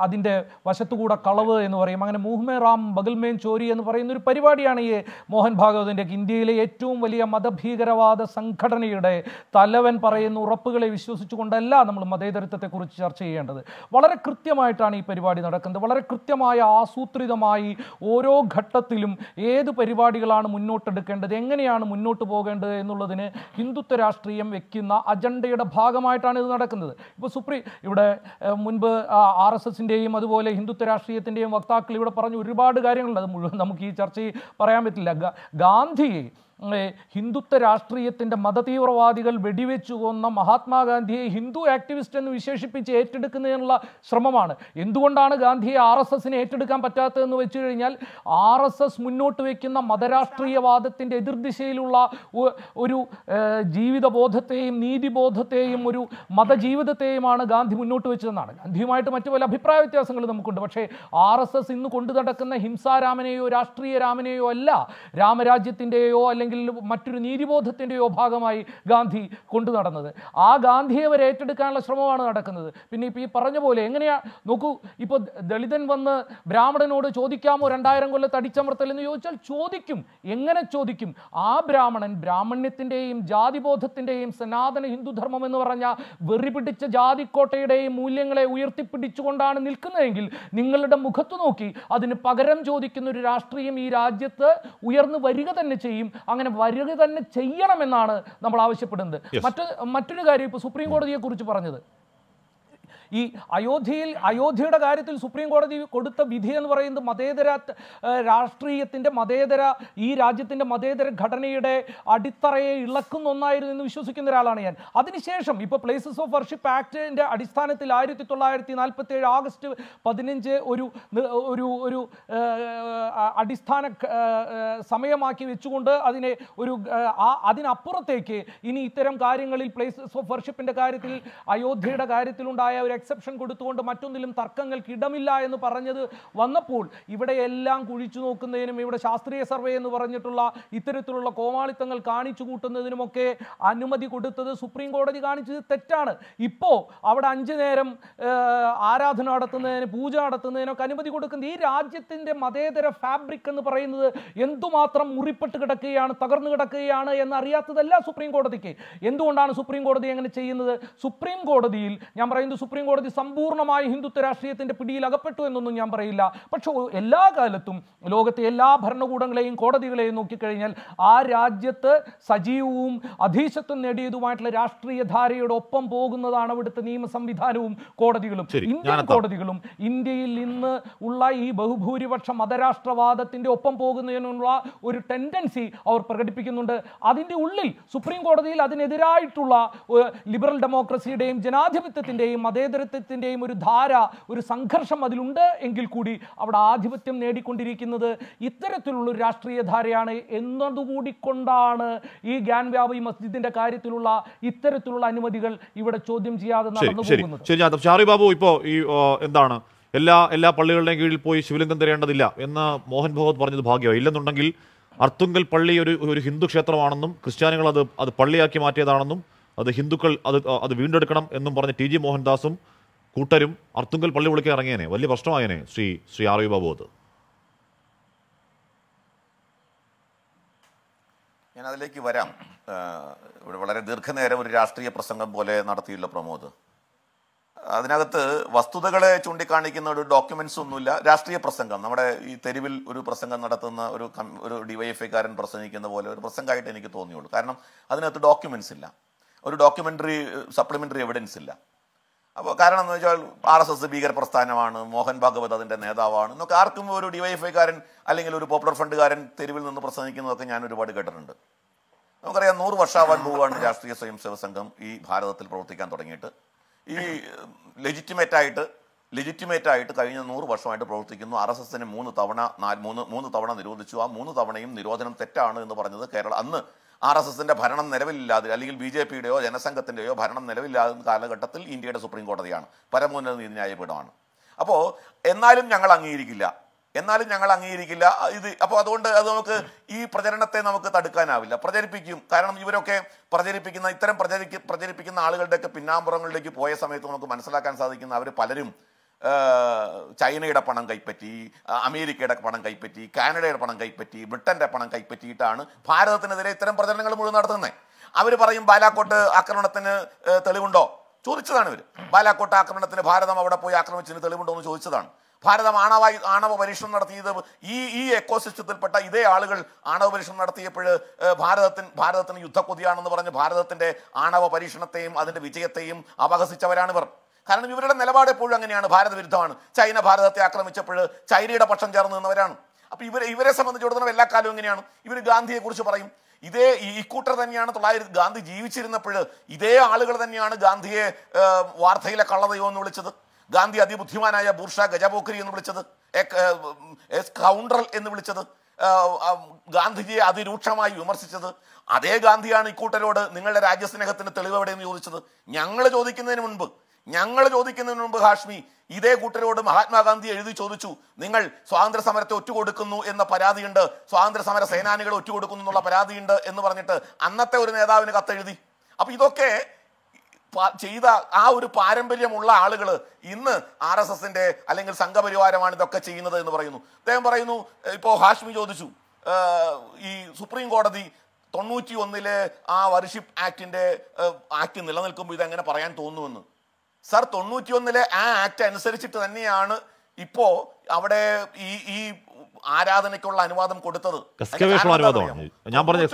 അതിൻ്റെ വശത്തുകൂടെ കളവ് എന്ന് പറയും അങ്ങനെ മൂഹ്മേൻ റാം ബഗൽമേൻ ചോരി എന്ന് പറയുന്ന ഒരു പരിപാടിയാണ് ഈ മോഹൻ ഭാഗവതിൻ്റെ ഇന്ത്യയിലെ ഏറ്റവും വലിയ മതഭീ ഭീകരവാദ സംഘടനയുടെ തലവൻ പറയുന്ന ഉറപ്പുകളെ വിശ്വസിച്ചുകൊണ്ടല്ല നമ്മൾ മതേതരത്വത്തെക്കുറിച്ച് ചർച്ച ചെയ്യേണ്ടത് വളരെ കൃത്യമായിട്ടാണ് ഈ പരിപാടി നടക്കുന്നത് വളരെ കൃത്യമായ ആസൂത്രിതമായി ഓരോ ഘട്ടത്തിലും ഏത് പരിപാടികളാണ് മുന്നോട്ടെടുക്കേണ്ടത് എങ്ങനെയാണ് മുന്നോട്ട് പോകേണ്ടത് എന്നുള്ളതിന് ഹിന്ദുത്വ രാഷ്ട്രീയം വെക്കുന്ന അജണ്ടയുടെ ഭാഗമായിട്ടാണ് ഇത് നടക്കുന്നത് ഇപ്പോൾ സുപ്രീ ഇവിടെ മുൻപ് ആർ എസ് എസിൻ്റെയും അതുപോലെ ഹിന്ദുത്വ രാഷ്ട്രീയത്തിൻ്റെയും വക്താക്കൾ ഇവിടെ പറഞ്ഞ ഒരുപാട് കാര്യങ്ങളുണ്ട് അത് മുഴുവൻ നമുക്ക് ഈ ചർച്ചയിൽ പറയാൻ പറ്റില്ല ഗാന്ധിയെ ഹിന്ദുത്വ രാഷ്ട്രീയത്തിൻ്റെ മതതീവ്രവാദികൾ വെടിവെച്ചു കൊന്ന മഹാത്മാഗാന്ധിയെ ഹിന്ദു ആക്ടിവിസ്റ്റ് എന്ന് വിശേഷിപ്പിച്ച് ഏറ്റെടുക്കുന്നതിനുള്ള ശ്രമമാണ് എന്തുകൊണ്ടാണ് ഗാന്ധിയെ ആർ എസ് എസിന് ഏറ്റെടുക്കാൻ പറ്റാത്തതെന്ന് വെച്ച് കഴിഞ്ഞാൽ ആർ എസ് എസ് മുന്നോട്ട് വയ്ക്കുന്ന മതരാഷ്ട്രീയവാദത്തിൻ്റെ എതിർദിശയിലുള്ള ഒരു ജീവിതബോധത്തെയും നീതിബോധത്തെയും ഒരു മതജീവിതത്തെയുമാണ് ഗാന്ധി മുന്നോട്ട് വെച്ചതെന്നാണ് ഗാന്ധിയുമായിട്ട് മറ്റു പല അഭിപ്രായ വ്യത്യാസങ്ങൾ നമുക്കുണ്ട് പക്ഷേ ആർ എസ് എസ് ഇന്ന് കൊണ്ടു നടക്കുന്ന ഹിംസാരാമനെയോ രാഷ്ട്രീയ രാമനെയോ അല്ല രാമരാജ്യത്തിൻ്റെയോ അല്ലെങ്കിൽ അല്ലെങ്കിൽ മറ്റൊരു നീതിബോധത്തിൻ്റെയോ ഭാഗമായി ഗാന്ധി കൊണ്ടു നടന്നത് ആ ഗാന്ധിയെ അവർ ഏറ്റെടുക്കാനുള്ള ശ്രമമാണ് നടക്കുന്നത് പിന്നെ ഇപ്പോൾ ഈ പറഞ്ഞ പോലെ എങ്ങനെയാണ് നോക്കൂ ഇപ്പോൾ ദളിതൻ വന്ന് ബ്രാഹ്മണനോട് ചോദിക്കാമോ രണ്ടായിരം കൊല്ലത്ത് അടിച്ചമർത്തൽ എന്ന് ചോദിച്ചാൽ ചോദിക്കും എങ്ങനെ ചോദിക്കും ആ ബ്രാഹ്മണൻ ബ്രാഹ്മണ്യത്തിൻ്റെയും ജാതിബോധത്തിൻ്റെയും സനാതന ഹിന്ദുധർമ്മം എന്ന് പറഞ്ഞ വെറി പിടിച്ച ജാതിക്കോട്ടയുടെയും മൂല്യങ്ങളെ ഉയർത്തിപ്പിടിച്ചുകൊണ്ടാണ് നിൽക്കുന്നതെങ്കിൽ നിങ്ങളുടെ മുഖത്ത് നോക്കി അതിന് പകരം ചോദിക്കുന്ന ഒരു രാഷ്ട്രീയം ഈ രാജ്യത്ത് ഉയർന്നു വരിക തന്നെ ചെയ്യും അങ്ങനെ വരിക തന്നെ ചെയ്യണമെന്നാണ് നമ്മൾ ആവശ്യപ്പെടുന്നത് മറ്റൊരു മറ്റൊരു കാര്യം ഇപ്പോൾ സുപ്രീം കോടതിയെക്കുറിച്ച് പറഞ്ഞത് ഈ അയോധ്യയിൽ അയോധ്യയുടെ കാര്യത്തിൽ സുപ്രീം കോടതി കൊടുത്ത വിധി എന്ന് പറയുന്നത് മതേതര രാഷ്ട്രീയത്തിൻ്റെ മതേതര ഈ രാജ്യത്തിൻ്റെ മതേതര ഘടനയുടെ അടിത്തറയെ ഇളക്കുന്ന ഒന്നായിരുന്നു എന്ന് വിശ്വസിക്കുന്ന ഒരാളാണ് ഞാൻ അതിനുശേഷം ഇപ്പോൾ പ്ലേസസ് ഓഫ് വർഷിപ്പ് ആക്ടിൻ്റെ അടിസ്ഥാനത്തിൽ ആയിരത്തി തൊള്ളായിരത്തി നാൽപ്പത്തി ഏഴ് ആഗസ്റ്റ് പതിനഞ്ച് ഒരു ഒരു ഒരു അടിസ്ഥാന സമയമാക്കി വെച്ചുകൊണ്ട് അതിനെ ഒരു അതിനപ്പുറത്തേക്ക് ഇനി ഇത്തരം കാര്യങ്ങളിൽ പ്ലേസസ് ഓഫ് വർഷിപ്പിൻ്റെ കാര്യത്തിൽ അയോധ്യയുടെ കാര്യത്തിലുണ്ടായ ഒരു എക്സെപ്ഷൻ കൊടുത്തുകൊണ്ട് മറ്റൊന്നിലും തർക്കങ്ങൾക്ക് ഇടമില്ല എന്ന് പറഞ്ഞത് വന്നപ്പോൾ ഇവിടെ എല്ലാം കുഴിച്ചു നോക്കുന്നതിനും ഇവിടെ ശാസ്ത്രീയ സർവേ എന്ന് പറഞ്ഞിട്ടുള്ള ഇത്തരത്തിലുള്ള കോമാളിത്തങ്ങൾ കാണിച്ചു കൂട്ടുന്നതിനുമൊക്കെ അനുമതി കൊടുത്തത് സുപ്രീം കോടതി കാണിച്ചത് തെറ്റാണ് ഇപ്പോൾ അവിടെ അഞ്ചു നേരം ആരാധന നടത്തുന്നതിന് പൂജ നടത്തുന്നതിനൊക്കെ അനുമതി കൊടുക്കുന്നത് ഈ രാജ്യത്തിൻ്റെ മതേതര ഫാബ്രിക് എന്ന് പറയുന്നത് എന്തുമാത്രം മുറിപ്പെട്ട് കിടക്കുകയാണ് തകർന്നു കിടക്കുകയാണ് എന്നറിയാത്തതല്ല സുപ്രീം കോടതിക്ക് എന്തുകൊണ്ടാണ് സുപ്രീം കോടതി അങ്ങനെ ചെയ്യുന്നത് സുപ്രീം കോടതിയിൽ ഞാൻ പറയുന്നത് സുപ്രീം കോടതി സമ്പൂർണ്ണമായി ഹിന്ദുത്വ രാഷ്ട്രീയത്തിന്റെ പിടിയിൽ അകപ്പെട്ടു എന്നൊന്നും ഞാൻ പറയില്ല പക്ഷേ എല്ലാ കാലത്തും ലോകത്തെ എല്ലാ ഭരണകൂടങ്ങളെയും കോടതികളെയും നോക്കിക്കഴിഞ്ഞാൽ ആ രാജ്യത്ത് സജീവവും അധീശത്വം നേടിയതുമായിട്ടുള്ള രാഷ്ട്രീയ ഒപ്പം പോകുന്നതാണ് അവിടുത്തെ നിയമ സംവിധാനവും കോടതികളും ഇന്ത്യൻ കോടതികളും ഇന്ത്യയിൽ ഇന്ന് ഉള്ള ഈ ബഹുഭൂരിപക്ഷ മതരാഷ്ട്രവാദത്തിന്റെ ഒപ്പം പോകുന്നതിനുള്ള ഒരു ടെൻഡൻസി അവർ പ്രകടിപ്പിക്കുന്നുണ്ട് അതിൻ്റെ ഉള്ളിൽ സുപ്രീം കോടതിയിൽ അതിനെതിരായിട്ടുള്ള ലിബറൽ ഡെമോക്രസിയുടെയും ജനാധിപത്യത്തിൻ്റെയും മതേതര മതേതരത്വത്തിൻ്റെയും ഒരു ധാര ഒരു സംഘർഷം അതിലുണ്ട് എങ്കിൽ കൂടി അവിടെ ആധിപത്യം നേടിക്കൊണ്ടിരിക്കുന്നത് ഇത്തരത്തിലുള്ള ഒരു രാഷ്ട്രീയ ധാരയാണ് എന്നതുകൂടി കൊണ്ടാണ് ഈ ഗ്യാൻ വ്യാപി മസ്ജിദിന്റെ കാര്യത്തിലുള്ള ഇത്തരത്തിലുള്ള അനുമതികൾ ഇവിടെ ചോദ്യം ചെയ്യാതെ നടന്നു പോകുന്നത് ഷാറി ബാബു ഇപ്പോ ഈ എന്താണ് എല്ലാ എല്ലാ പള്ളികളുടെയും കീഴിൽ പോയി ശിവലിംഗം തരേണ്ടതില്ല എന്ന് മോഹൻ ഭഗവത് പറഞ്ഞത് ഭാഗ്യമായി ഇല്ലെന്നുണ്ടെങ്കിൽ അർത്തുങ്കൽ പള്ളി ഒരു ഒരു ഹിന്ദു ക്ഷേത്രമാണെന്നും ക്രിസ്ത്യാനികൾ അത് അത് പള്ളിയാക്കി മാറ്റിയതാണെന്നും അത് ഹിന്ദുക്കൾ അത് അത് വീണ്ടെടുക്കണം എന്നും പറഞ്ഞ് ടി ജി മോഹൻദാസും കൂട്ടരും അർത്തുങ്കൽ പള്ളി വിളിക്കാൻ ഇറങ്ങിയനെ വലിയ പ്രശ്നമായനെ ശ്രീ ശ്രീ ആർ ബാബു അത് ഞാൻ അതിലേക്ക് വരാം ഇവിടെ വളരെ ദീർഘനേരം ഒരു രാഷ്ട്രീയ പ്രസംഗം പോലെ നടത്തിയില്ല പ്രമോദ് അതിനകത്ത് വസ്തുതകളെ ചൂണ്ടിക്കാണിക്കുന്ന ഒരു ഡോക്യുമെന്റ്സ് ഒന്നുമില്ല രാഷ്ട്രീയ പ്രസംഗം നമ്മുടെ ഈ തെരുവിൽ ഒരു പ്രസംഗം നടത്തുന്ന ഒരു ഒരു ഡിവൈഎഫ്ഐക്കാരൻ പ്രസംഗിക്കുന്ന പോലെ ഒരു പ്രസംഗമായിട്ട് എനിക്ക് തോന്നിയുള്ളൂ കാരണം അതിനകത്ത് ഡോക്യുമെന്റ്സ് ഇല്ല ഒരു ഡോക്യുമെൻ്ററി സപ്ലിമെൻ്ററി എവിഡൻസ് ഇല്ല അപ്പോൾ കാരണം എന്ന് വെച്ചാൽ ആർ എസ് എസ് ഭീകര പ്രസ്ഥാനമാണ് മോഹൻ ഭാഗവത് അതിൻ്റെ നേതാവാണ് എന്നൊക്കെ ആർക്കും ഒരു ഡിവൈഎഫ്ഐക്കാരൻ അല്ലെങ്കിൽ ഒരു പോപ്പുലർ ഫണ്ടുകാരൻ തെരുവിൽ നിന്ന് പ്രസംഗിക്കുന്നതൊക്കെ ഞാൻ ഒരുപാട് കേട്ടിട്ടുണ്ട് നമുക്കറിയാം നൂറ് വർഷമാവാൻ പോവുകയാണ് രാഷ്ട്രീയ സ്വയംസേവ സംഘം ഈ ഭാരതത്തിൽ പ്രവർത്തിക്കാൻ തുടങ്ങിയിട്ട് ഈ ലെജിറ്റിമേറ്റ് ആയിട്ട് ലെജിറ്റിമേറ്റ് ആയിട്ട് കഴിഞ്ഞ നൂറ് വർഷമായിട്ട് പ്രവർത്തിക്കുന്നു ആർ എസ് എസിനെ മൂന്ന് തവണ നാല് മൂന്ന് മൂന്ന് തവണ നിരോധിച്ചു ആ മൂന്ന് തവണയും നിരോധനം തെറ്റാണ് എന്ന് പറഞ്ഞത് കേരള അന്ന് ആർ എസ് എസിൻ്റെ ഭരണം നിലവിലില്ലാതെ അല്ലെങ്കിൽ ബി ജെ പിയുടെയോ ജനസംഘത്തിൻ്റെയോ ഭരണം നിലവിലില്ലാതെ കാലഘട്ടത്തിൽ ഇന്ത്യയുടെ സുപ്രീം കോടതിയാണ് പരമോന്നത നീതി ന്യായപീഠമാണ് അപ്പോൾ എന്നാലും ഞങ്ങൾ അംഗീകരിക്കില്ല എന്നാലും ഞങ്ങൾ അംഗീകരിക്കില്ല ഇത് അപ്പോൾ അതുകൊണ്ട് അത് നമുക്ക് ഈ പ്രചരണത്തെ നമുക്ക് തടുക്കാനാവില്ല പ്രചരിപ്പിക്കും കാരണം ഇവരൊക്കെ പ്രചരിപ്പിക്കുന്ന ഇത്തരം പ്രചരിക്ക പ്രചരിപ്പിക്കുന്ന ആളുകളുടെയൊക്കെ പിന്നാമ്പുറങ്ങളിലേക്ക് പോയ സമയത്ത് നമുക്ക് മനസ്സിലാക്കാൻ സാധിക്കുന്ന അവർ പലരും ചൈനയുടെ പണം കൈപ്പറ്റി അമേരിക്കയുടെ പണം കൈപ്പറ്റി കാനഡയുടെ പണം കൈപ്പറ്റി ബ്രിട്ടൻ്റെ പണം കൈപ്പറ്റിയിട്ടാണ് ഭാരതത്തിനെതിരെ ഇത്തരം പ്രചരണങ്ങൾ മുഴുവൻ നടത്തുന്നത് അവർ പറയും ബാലാക്കോട്ട് ആക്രമണത്തിന് തെളിവുണ്ടോ ചോദിച്ചതാണ് ഇവർ ബാലാക്കോട്ട് ആക്രമണത്തിന് ഭാരതം അവിടെ പോയി ആക്രമിച്ചതിന് തെളിവുണ്ടോ എന്ന് ചോദിച്ചതാണ് ഭാരതം ആണവ ആണവ പരീക്ഷണം നടത്തിയത് ഈ ഈ എക്കോസിസ്റ്റത്തിൽപ്പെട്ട ഇതേ ആളുകൾ ആണവ പരീക്ഷണം നടത്തിയപ്പോൾ ഭാരതത്തിന് ഭാരതത്തിന് യുദ്ധക്കൊതിയാണെന്ന് പറഞ്ഞ് ഭാരതത്തിൻ്റെ ആണവ പരീക്ഷണത്തെയും അതിൻ്റെ വിജയത്തെയും ഇവർ കാരണം ഇവരുടെ നിലപാട് എപ്പോഴും അങ്ങനെയാണ് ഭാരത വിരുദ്ധമാണ് ചൈന ഭാരതത്തെ ആക്രമിച്ചപ്പോൾ ചൈനയുടെ പക്ഷം ചേർന്ന് നിന്നവരാണ് അപ്പോൾ ഇവരെ ഇവരെ സംബന്ധിച്ചിടത്തോളം എല്ലാ കാലവും എങ്ങനെയാണ് ഇവർ ഗാന്ധിയെക്കുറിച്ച് പറയും ഇതേ ഇക്കൂട്ടർ തന്നെയാണ് തൊള്ളായിരത്തി ഗാന്ധി ജീവിച്ചിരുന്നപ്പോൾ ഇതേ ആളുകൾ തന്നെയാണ് ഗാന്ധിയെ വാർത്തയിലെ കള്ളതയോ എന്ന് വിളിച്ചത് ഗാന്ധി അതിബുദ്ധിമാനായ ബൂർഷ ഗജപോക്കരി എന്ന് വിളിച്ചത് കൗണ്ടറൽ എന്ന് വിളിച്ചത് ഗാന്ധിജിയെ അതിരൂക്ഷമായി വിമർശിച്ചത് അതേ ഗാന്ധിയാണ് ഇക്കൂട്ടരോട് നിങ്ങളുടെ രാജ്യസ്നേഹത്തിന് തെളിവ് എവിടെയെന്ന് ചോദിച്ചത് ഞങ്ങൾ ചോദിക്കുന്നതിന് മുൻപ് ഞങ്ങൾ ചോദിക്കുന്നതിന് മുമ്പ് ഹാഷ്മി ഇതേ കൂട്ടരോട് മഹാത്മാഗാന്ധി എഴുതി ചോദിച്ചു നിങ്ങൾ സ്വാതന്ത്ര്യ സമരത്തെ ഒറ്റുകൊടുക്കുന്നു എന്ന പരാതിയുണ്ട് സ്വാതന്ത്ര്യ സമര ഒറ്റ ഒറ്റുകൊടുക്കുന്നു എന്നുള്ള പരാതിയുണ്ട് എന്ന് പറഞ്ഞിട്ട് അന്നത്തെ ഒരു നേതാവിന് കത്തെഴുതി അപ്പൊ ഇതൊക്കെ ചെയ്ത ആ ഒരു പാരമ്പര്യമുള്ള ആളുകൾ ഇന്ന് ആർ എസ് എസിന്റെ അല്ലെങ്കിൽ സംഘപരിവാരമാണ് ഇതൊക്കെ ചെയ്യുന്നത് എന്ന് പറയുന്നു അദ്ദേഹം പറയുന്നു ഇപ്പോൾ ഹാഷ്മി ചോദിച്ചു ഈ സുപ്രീം കോടതി തൊണ്ണൂറ്റി ഒന്നിലെ ആ വർഷിപ്പ് ആക്ടിന്റെ ആക്ട് നിലനിൽക്കുമ്പോൾ ഇതെങ്ങനെ പറയാൻ തോന്നുമെന്ന് സാർ തൊണ്ണൂറ്റിയൊന്നിലെ ആ ആക്ട് അനുസരിച്ചിട്ട് തന്നെയാണ് ഇപ്പോ അവിടെ ഈ ഈ ആരാധനയ്ക്കുള്ള അനുവാദം കൊടുത്തത് ഞാൻ പറഞ്ഞ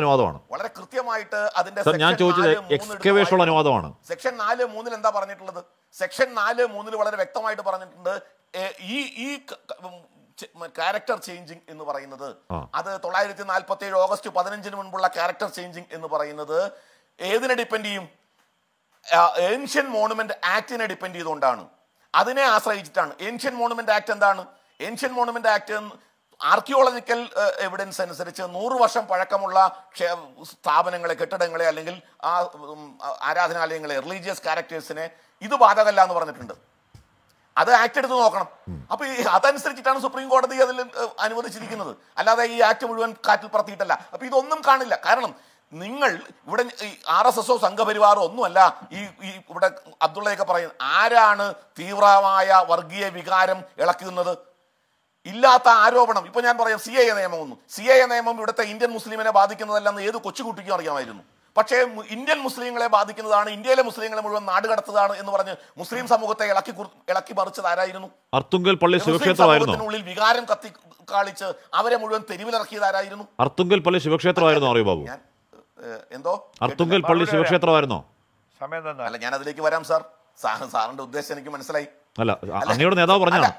അനുവാദമാണ് വളരെ കൃത്യമായിട്ട് അതിന്റെ ഞാൻ ചോദിച്ചത് അനുവാദമാണ് സെക്ഷൻ നാല് മൂന്നിൽ എന്താ പറഞ്ഞിട്ടുള്ളത് സെക്ഷൻ നാല് മൂന്നിൽ വളരെ വ്യക്തമായിട്ട് പറഞ്ഞിട്ടുണ്ട് ഈ ഈ ക്യാരക്ടർ ചേഞ്ചിങ് എന്ന് പറയുന്നത് അത് തൊള്ളായിരത്തി നാൽപ്പത്തി ഏഴ് ഓഗസ്റ്റ് പതിനഞ്ചിന് മുൻപുള്ള ക്യാരക്ടർ ചേഞ്ചിങ് എന്ന് പറയുന്നത് ഏതിനെ ഡിപ്പെൻഡ് ചെയ്യും ഏൻഷ്യൻ മോണുമെന്റ് ആക്ടിനെ ഡിപ്പെൻഡ് ചെയ്തുകൊണ്ടാണ് അതിനെ ആശ്രയിച്ചിട്ടാണ് ഏൻഷ്യൻ മോണുമെന്റ് ആക്ട് എന്താണ് ancient monument act archaeological evidence അനുസരിച്ച് നൂറ് വർഷം പഴക്കമുള്ള സ്ഥാപനങ്ങളെ കെട്ടിടങ്ങളെ അല്ലെങ്കിൽ ആ ആരാധനാലയങ്ങളെ റിലീജിയസ് ക്യാരക്ടേഴ്സിനെ ഇത് ബാധകമല്ല എന്ന് പറഞ്ഞിട്ടുണ്ട് അത് ആക്ട് എടുത്ത് നോക്കണം അപ്പൊ ഈ അതനുസരിച്ചിട്ടാണ് സുപ്രീം കോടതി അതിൽ അനുവദിച്ചിരിക്കുന്നത് അല്ലാതെ ഈ ആക്ട് മുഴുവൻ കാറ്റിൽ പറത്തിയിട്ടല്ല അപ്പൊ ഇതൊന്നും കാണില്ല കാരണം നിങ്ങൾ ഇവിടെ ആർ എസ് എസോ സംഘപരിവാറോ ഒന്നുമല്ല ഈ ഈ ഇവിടെ അബ്ദുള്ളയൊക്കെ പറയുന്നത് ആരാണ് തീവ്രമായ വർഗീയ വികാരം ഇളക്കുന്നത് ഇല്ലാത്ത ആരോപണം ഇപ്പൊ ഞാൻ പറയാം സി എ നിയമം ഒന്നും സി എ നിയമം ഇവിടുത്തെ ഇന്ത്യൻ മുസ്ലിമിനെ ബാധിക്കുന്നതല്ലെന്ന് ഏത് കൊച്ചുകുട്ടിക്കും അറിയാമായിരുന്നു പക്ഷേ ഇന്ത്യൻ മുസ്ലിങ്ങളെ ബാധിക്കുന്നതാണ് ഇന്ത്യയിലെ മുസ്ലിങ്ങളെ മുഴുവൻ കടത്തതാണ് എന്ന് പറഞ്ഞ് മുസ്ലിം സമൂഹത്തെ ഇളക്കി ഇളക്കി മറിച്ചത് ആരായിരുന്നു അർത്തുങ്കൽ പള്ളി ശിവക്ഷേത്രത്തിനുള്ളിൽ വികാരം കത്തി കാളിച്ച് അവരെ മുഴുവൻ തെരുവിലിറക്കിയത് ആരായിരുന്നു അർത്തുങ്കൽ പള്ളി ശിവക്ഷേത്രമായിരുന്നു അറിയോ ബാബു എന്തോ അർത്തുങ്കൽ പള്ളി ശിവക്ഷേത്രമായിരുന്നോ സമയം അല്ല ഞാൻ അതിലേക്ക് വരാം സാർ സാറിന്റെ ഉദ്ദേശം എനിക്ക് മനസ്സിലായി അല്ല അങ്ങയുടെ നേതാവ് പറഞ്ഞാണ്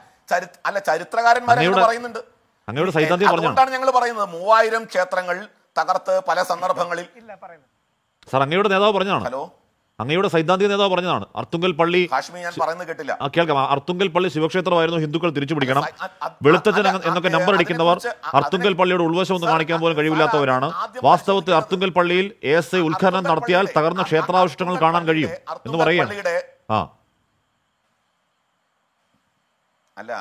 അല്ല ചരിത്രകാരന്മാരെ പറയുന്നുണ്ട് അങ്ങയുടെ സൈദ്ധാന്തികം പറഞ്ഞാണ് ഞങ്ങൾ പറയുന്നത് മൂവായിരം ക്ഷേത്രങ്ങൾ തകർത്ത് പല സന്ദർഭങ്ങളിൽ സാർ അങ്ങയുടെ നേതാവ് പറഞ്ഞാണ് ഹലോ അങ്ങയുടെ സൈദ്ധാന്തിക നേതാവ് പറഞ്ഞതാണ് അർത്തുങ്കൽ പള്ളി കേട്ടില്ല ആ കേൾക്കാം അർത്തുങ്കൽ പള്ളി ശിവക്ഷേത്രമായിരുന്നു ഹിന്ദുക്കൾ തിരിച്ചു പിടിക്കണം വെളുത്തച്ഛൻ എന്നൊക്കെ നമ്പർ അടിക്കുന്നവർ അർത്തുങ്കൽ പള്ളിയുടെ ഉൾവശം ഒന്നും കാണിക്കാൻ പോലും കഴിവില്ലാത്തവരാണ് വാസ്തവത്തിൽ അർത്തുങ്കൽ പള്ളിയിൽ എ എസ് ഐ ഉദ്ഘാടനം നടത്തിയാൽ തകർന്ന ക്ഷേത്രാവശിഷ്ടങ്ങൾ കാണാൻ കഴിയും എന്ന് പറയുകയാണ് ആ അല്ല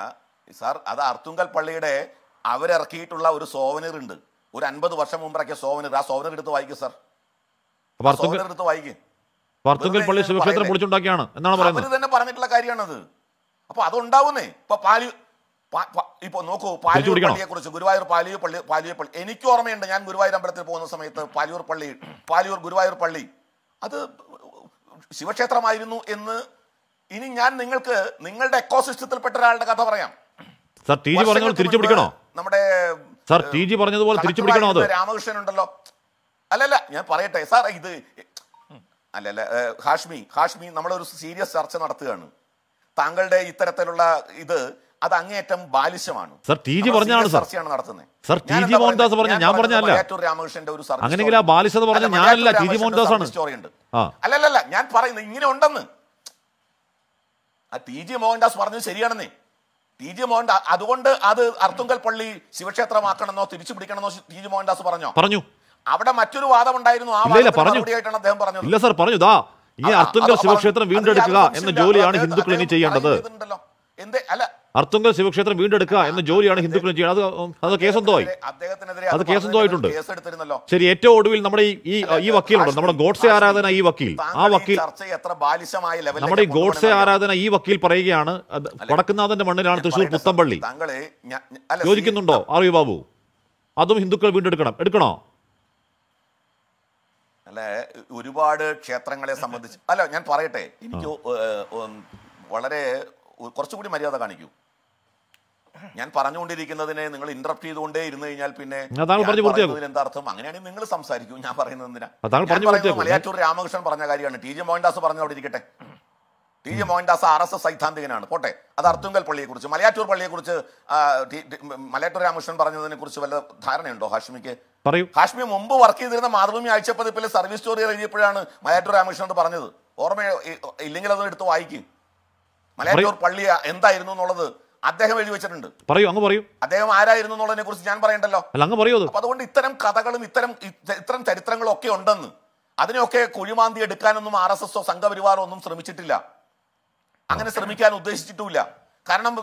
സാർ അത് അർത്തുങ്കൽ പള്ളിയുടെ അവരിറക്കിയിട്ടുള്ള ഒരു സോവനീർ ഉണ്ട് ഒരു അൻപത് വർഷം മുമ്പിറക്കിയ സോവനീർ ആ സോവനീർ എടുത്ത് വായിക്കും സാർ സോവനീർ എടുത്ത് വായിക്കും വർത്തുങ്കൽ പള്ളി ശിവക്ഷേത്രം പൊളിച്ചുണ്ടാക്കിയാണ് എന്നാണ് പറയുന്നത് തന്നെ പറഞ്ഞിട്ടുള്ള കാര്യമാണത് അപ്പൊ അതുണ്ടാവുന്നേ ഇപ്പൊ പാലി ഇപ്പൊ നോക്കൂ പാലിയൂർ പള്ളിയെ കുറിച്ച് ഗുരുവായൂർ പാലിയൂർ പള്ളി പാലിയൂർ പള്ളി എനിക്ക് ഓർമ്മയുണ്ട് ഞാൻ ഗുരുവായൂർ അമ്പലത്തിൽ പോകുന്ന സമയത്ത് പാലിയൂർ പള്ളി പാലിയൂർ ഗുരുവായൂർ പള്ളി അത് ശിവക്ഷേത്രമായിരുന്നു എന്ന് ഇനി ഞാൻ നിങ്ങൾക്ക് നിങ്ങളുടെ എക്കോസിസ്റ്റത്തിൽപ്പെട്ട ഒരാളുടെ കഥ പറയാം സർ ടി ജി പറഞ്ഞത് തിരിച്ചു പിടിക്കണോ നമ്മുടെ സർ ടി ജി പറഞ്ഞതുപോലെ തിരിച്ചു പിടിക്കണോ രാമകൃഷ്ണൻ ഉണ്ടല്ലോ അല്ലല്ല ഞാൻ പറയട്ടെ സാർ ഇത് അല്ലല്ല ഹാഷ്മി ഹാഷ്മി നമ്മളൊരു സീരിയസ് ചർച്ച നടത്തുകയാണ് താങ്കളുടെ ഇത്തരത്തിലുള്ള ഇത് അത് അങ്ങേയറ്റം ബാലിശമാണ് സർ ടി ജി പറഞ്ഞാണ് സർ സർ മോഹൻദാസ് പറഞ്ഞു ഞാൻ പറഞ്ഞല്ല രാമകൃഷ്ണന്റെ ഒരു അങ്ങനെയെങ്കിൽ ഞാനല്ല മോഹൻദാസ് ആണ് അല്ലല്ല ഞാൻ പറയുന്നത് ഇങ്ങനെ ഉണ്ടെന്ന് ആ ടി ജി മോഹൻദാസ് പറഞ്ഞത് ശരിയാണെന്നേ ടി ജി മോഹൻദാസ് അതുകൊണ്ട് അത് അർത്തുങ്കൽ പള്ളി ശിവക്ഷേത്രമാക്കണമെന്നോ തിരിച്ചു പിടിക്കണമെന്നോ ടി ജി മോഹൻദാസ് പറഞ്ഞോ പറഞ്ഞു അവിടെ മറ്റൊരു വാദമുണ്ടായിരുന്നു ആ മറുപടിയായിട്ടാണ് അദ്ദേഹം പറഞ്ഞത് ഇല്ല സർ പറഞ്ഞു ദാ ഈ അർത്തുങ്കൽ ശിവക്ഷേത്രം വീണ്ടെടുക്കുക എന്ന ജോലിയാണ് ഹിന്ദുക്കൾ ഇനി ചെയ്യേണ്ടത് അർത്തുങ്കൽ ശിവക്ഷേത്രം വീണ്ടെടുക്കുക എന്ന ജോലിയാണ് ഹിന്ദുക്കൾ ചെയ്യുന്നത് അത് അത് കേസെന്തോയി അത് കേസെന്തോയിട്ടുണ്ട് ശരി ഏറ്റവും ഒടുവിൽ നമ്മുടെ ഈ ഈ വക്കീലുണ്ട് നമ്മുടെ ഗോഡ്സെ ആരാധന ഈ വക്കീൽ ആ വക്കീൽ നമ്മുടെ ഈ ഗോഡ്സെ ആരാധന ഈ വക്കീൽ പറയുകയാണ് വടക്കുന്നാഥന്റെ മണ്ണിലാണ് തൃശൂർ പുത്തമ്പള്ളി യോജിക്കുന്നുണ്ടോ അറിയൂ ബാബു അതും ഹിന്ദുക്കൾ വീണ്ടെടുക്കണം എടുക്കണോ സാറിന് ഒരുപാട് ക്ഷേത്രങ്ങളെ സംബന്ധിച്ച് അല്ല ഞാൻ പറയട്ടെ എനിക്ക് വളരെ കുറച്ചുകൂടി മര്യാദ കാണിക്കൂ ഞാൻ പറഞ്ഞുകൊണ്ടിരിക്കുന്നതിനെ നിങ്ങൾ ഇന്ററപ്റ്റ് ചെയ്തുകൊണ്ടേ ഇരുന്നു കഴിഞ്ഞാൽ പിന്നെ എന്താർത്ഥം അങ്ങനെയാണെങ്കിൽ നിങ്ങൾ സംസാരിക്കൂ ഞാൻ പറയുന്നത് മലയാറ്റൂർ രാമകൃഷ്ണൻ പറഞ്ഞ കാര്യമാണ് ടി ജെ മോഹൻദാസ് പറഞ്ഞു അവിടെ ഇരിക്കട്ടെ T J Mohandas R S S സൈദ്ധാന്തികനാണ് പോട്ടെ അത് അർത്തുങ്കൽ പള്ളിയെ കുറിച്ച് മലയാറ്റൂർ പള്ളിയെ കുറിച്ച് മലയാറ്റൂർ രാമകൃഷ്ണൻ പറഞ്ഞതിനെ കുറിച്ച് വല്ല ധാരണയുണ്ടോ ഹാഷ്മിക്ക് ഹാഷ്മി മുമ്പ് വർക്ക് ചെയ്തിരുന്ന മാതൃഭൂമി ആഴ്ചപ്പതിപ്പിൽ സർവീസ് സ്റ്റോറി എഴുതിയപ്പോഴാണ് മലയാറ്റൂർ രാമകൃഷ്ണനോട് പറഞ്ഞത് ഓർമ്മ ഇല്ലെങ്കിൽ അതൊന്നും എടുത്ത് വായിക്കും മലയാറ്റൂർ പള്ളി എന്തായിരുന്നു എന്നുള്ളത് അദ്ദേഹം എഴുതി വെച്ചിട്ടുണ്ട് പറയൂ അങ്ങ് പറയൂ അദ്ദേഹം ആരായിരുന്നു എന്നുള്ളതിനെ കുറിച്ച് ഞാൻ പറയണ്ടല്ലോ അങ്ങ് പറയൂ അപ്പൊ അതുകൊണ്ട് ഇത്തരം കഥകളും ഇത്തരം ഇത്തരം ചരിത്രങ്ങളും ഒക്കെ ഉണ്ടെന്ന് അതിനെയൊക്കെ കുഴിമാന്തി എടുക്കാനൊന്നും ആർ എസ് എസോ സംഘപരിവാരോ ഒന്നും ശ്രമിച്ചിട്ടില്ല അങ്ങനെ ശ്രമിക്കാൻ ഉദ്ദേശിച്ചിട്ടുമില്ല കാരണം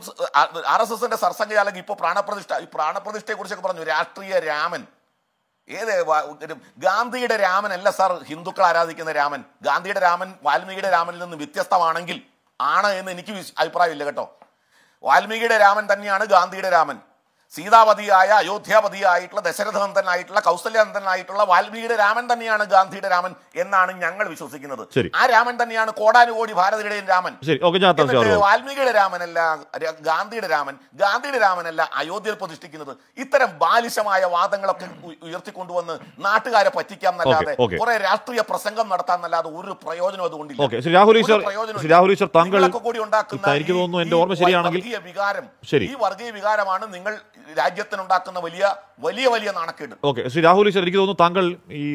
ആർ എസ് എസിന്റെ സർസംഘചാലകൻ ഇപ്പോൾ പ്രാണപ്രതിഷ്ഠ ഈ പ്രാണപ്രതിഷ്ഠയെ കുറിച്ചൊക്കെ പറഞ്ഞു രാഷ്ട്രീയ രാമൻ ഏത് ഗാന്ധിയുടെ അല്ല സാർ ഹിന്ദുക്കൾ ആരാധിക്കുന്ന രാമൻ ഗാന്ധിയുടെ രാമൻ വാൽമീകിയുടെ രാമനിൽ നിന്ന് വ്യത്യസ്തമാണെങ്കിൽ ആണ് എന്ന് എനിക്ക് അഭിപ്രായമില്ല കേട്ടോ വാൽമീകിയുടെ രാമൻ തന്നെയാണ് ഗാന്ധിയുടെ രാമൻ സീതാപതിയായ അയോധ്യാപതിയായിട്ടുള്ള ദശരഥനന്ദനായിട്ടുള്ള ആയിട്ടുള്ള വാൽമീകിയുടെ രാമൻ തന്നെയാണ് ഗാന്ധിയുടെ രാമൻ എന്നാണ് ഞങ്ങൾ വിശ്വസിക്കുന്നത് ആ രാമൻ തന്നെയാണ് കോടാനുകോടി ഭാരതയുടെയും രാമൻ വാൽമീകിയുടെ രാമനല്ല ഗാന്ധിയുടെ രാമൻ ഗാന്ധിയുടെ രാമനല്ല അയോധ്യയിൽ പ്രതിഷ്ഠിക്കുന്നത് ഇത്തരം ബാലിശമായ വാദങ്ങളൊക്കെ ഉയർത്തിക്കൊണ്ടുവന്ന് നാട്ടുകാരെ പറ്റിക്കാം എന്നല്ലാതെ കുറെ രാഷ്ട്രീയ പ്രസംഗം നടത്താം എന്നല്ലാതെ ഒരു പ്രയോജനം അതുകൊണ്ടില്ല രാഹുൽ താങ്കൾ കൂടി ഉണ്ടാക്കുന്ന വർഗീയ വികാരം ഈ വർഗീയ വികാരമാണ് നിങ്ങൾ രാജ്യത്തിനുണ്ടാക്കുന്ന വലിയ വലിയ വലിയ നാണക്കേട് ഓക്കെ ശ്രീ രാഹുൽ ഈശ്വർ എനിക്ക് തോന്നുന്നു താങ്കൾ ഈ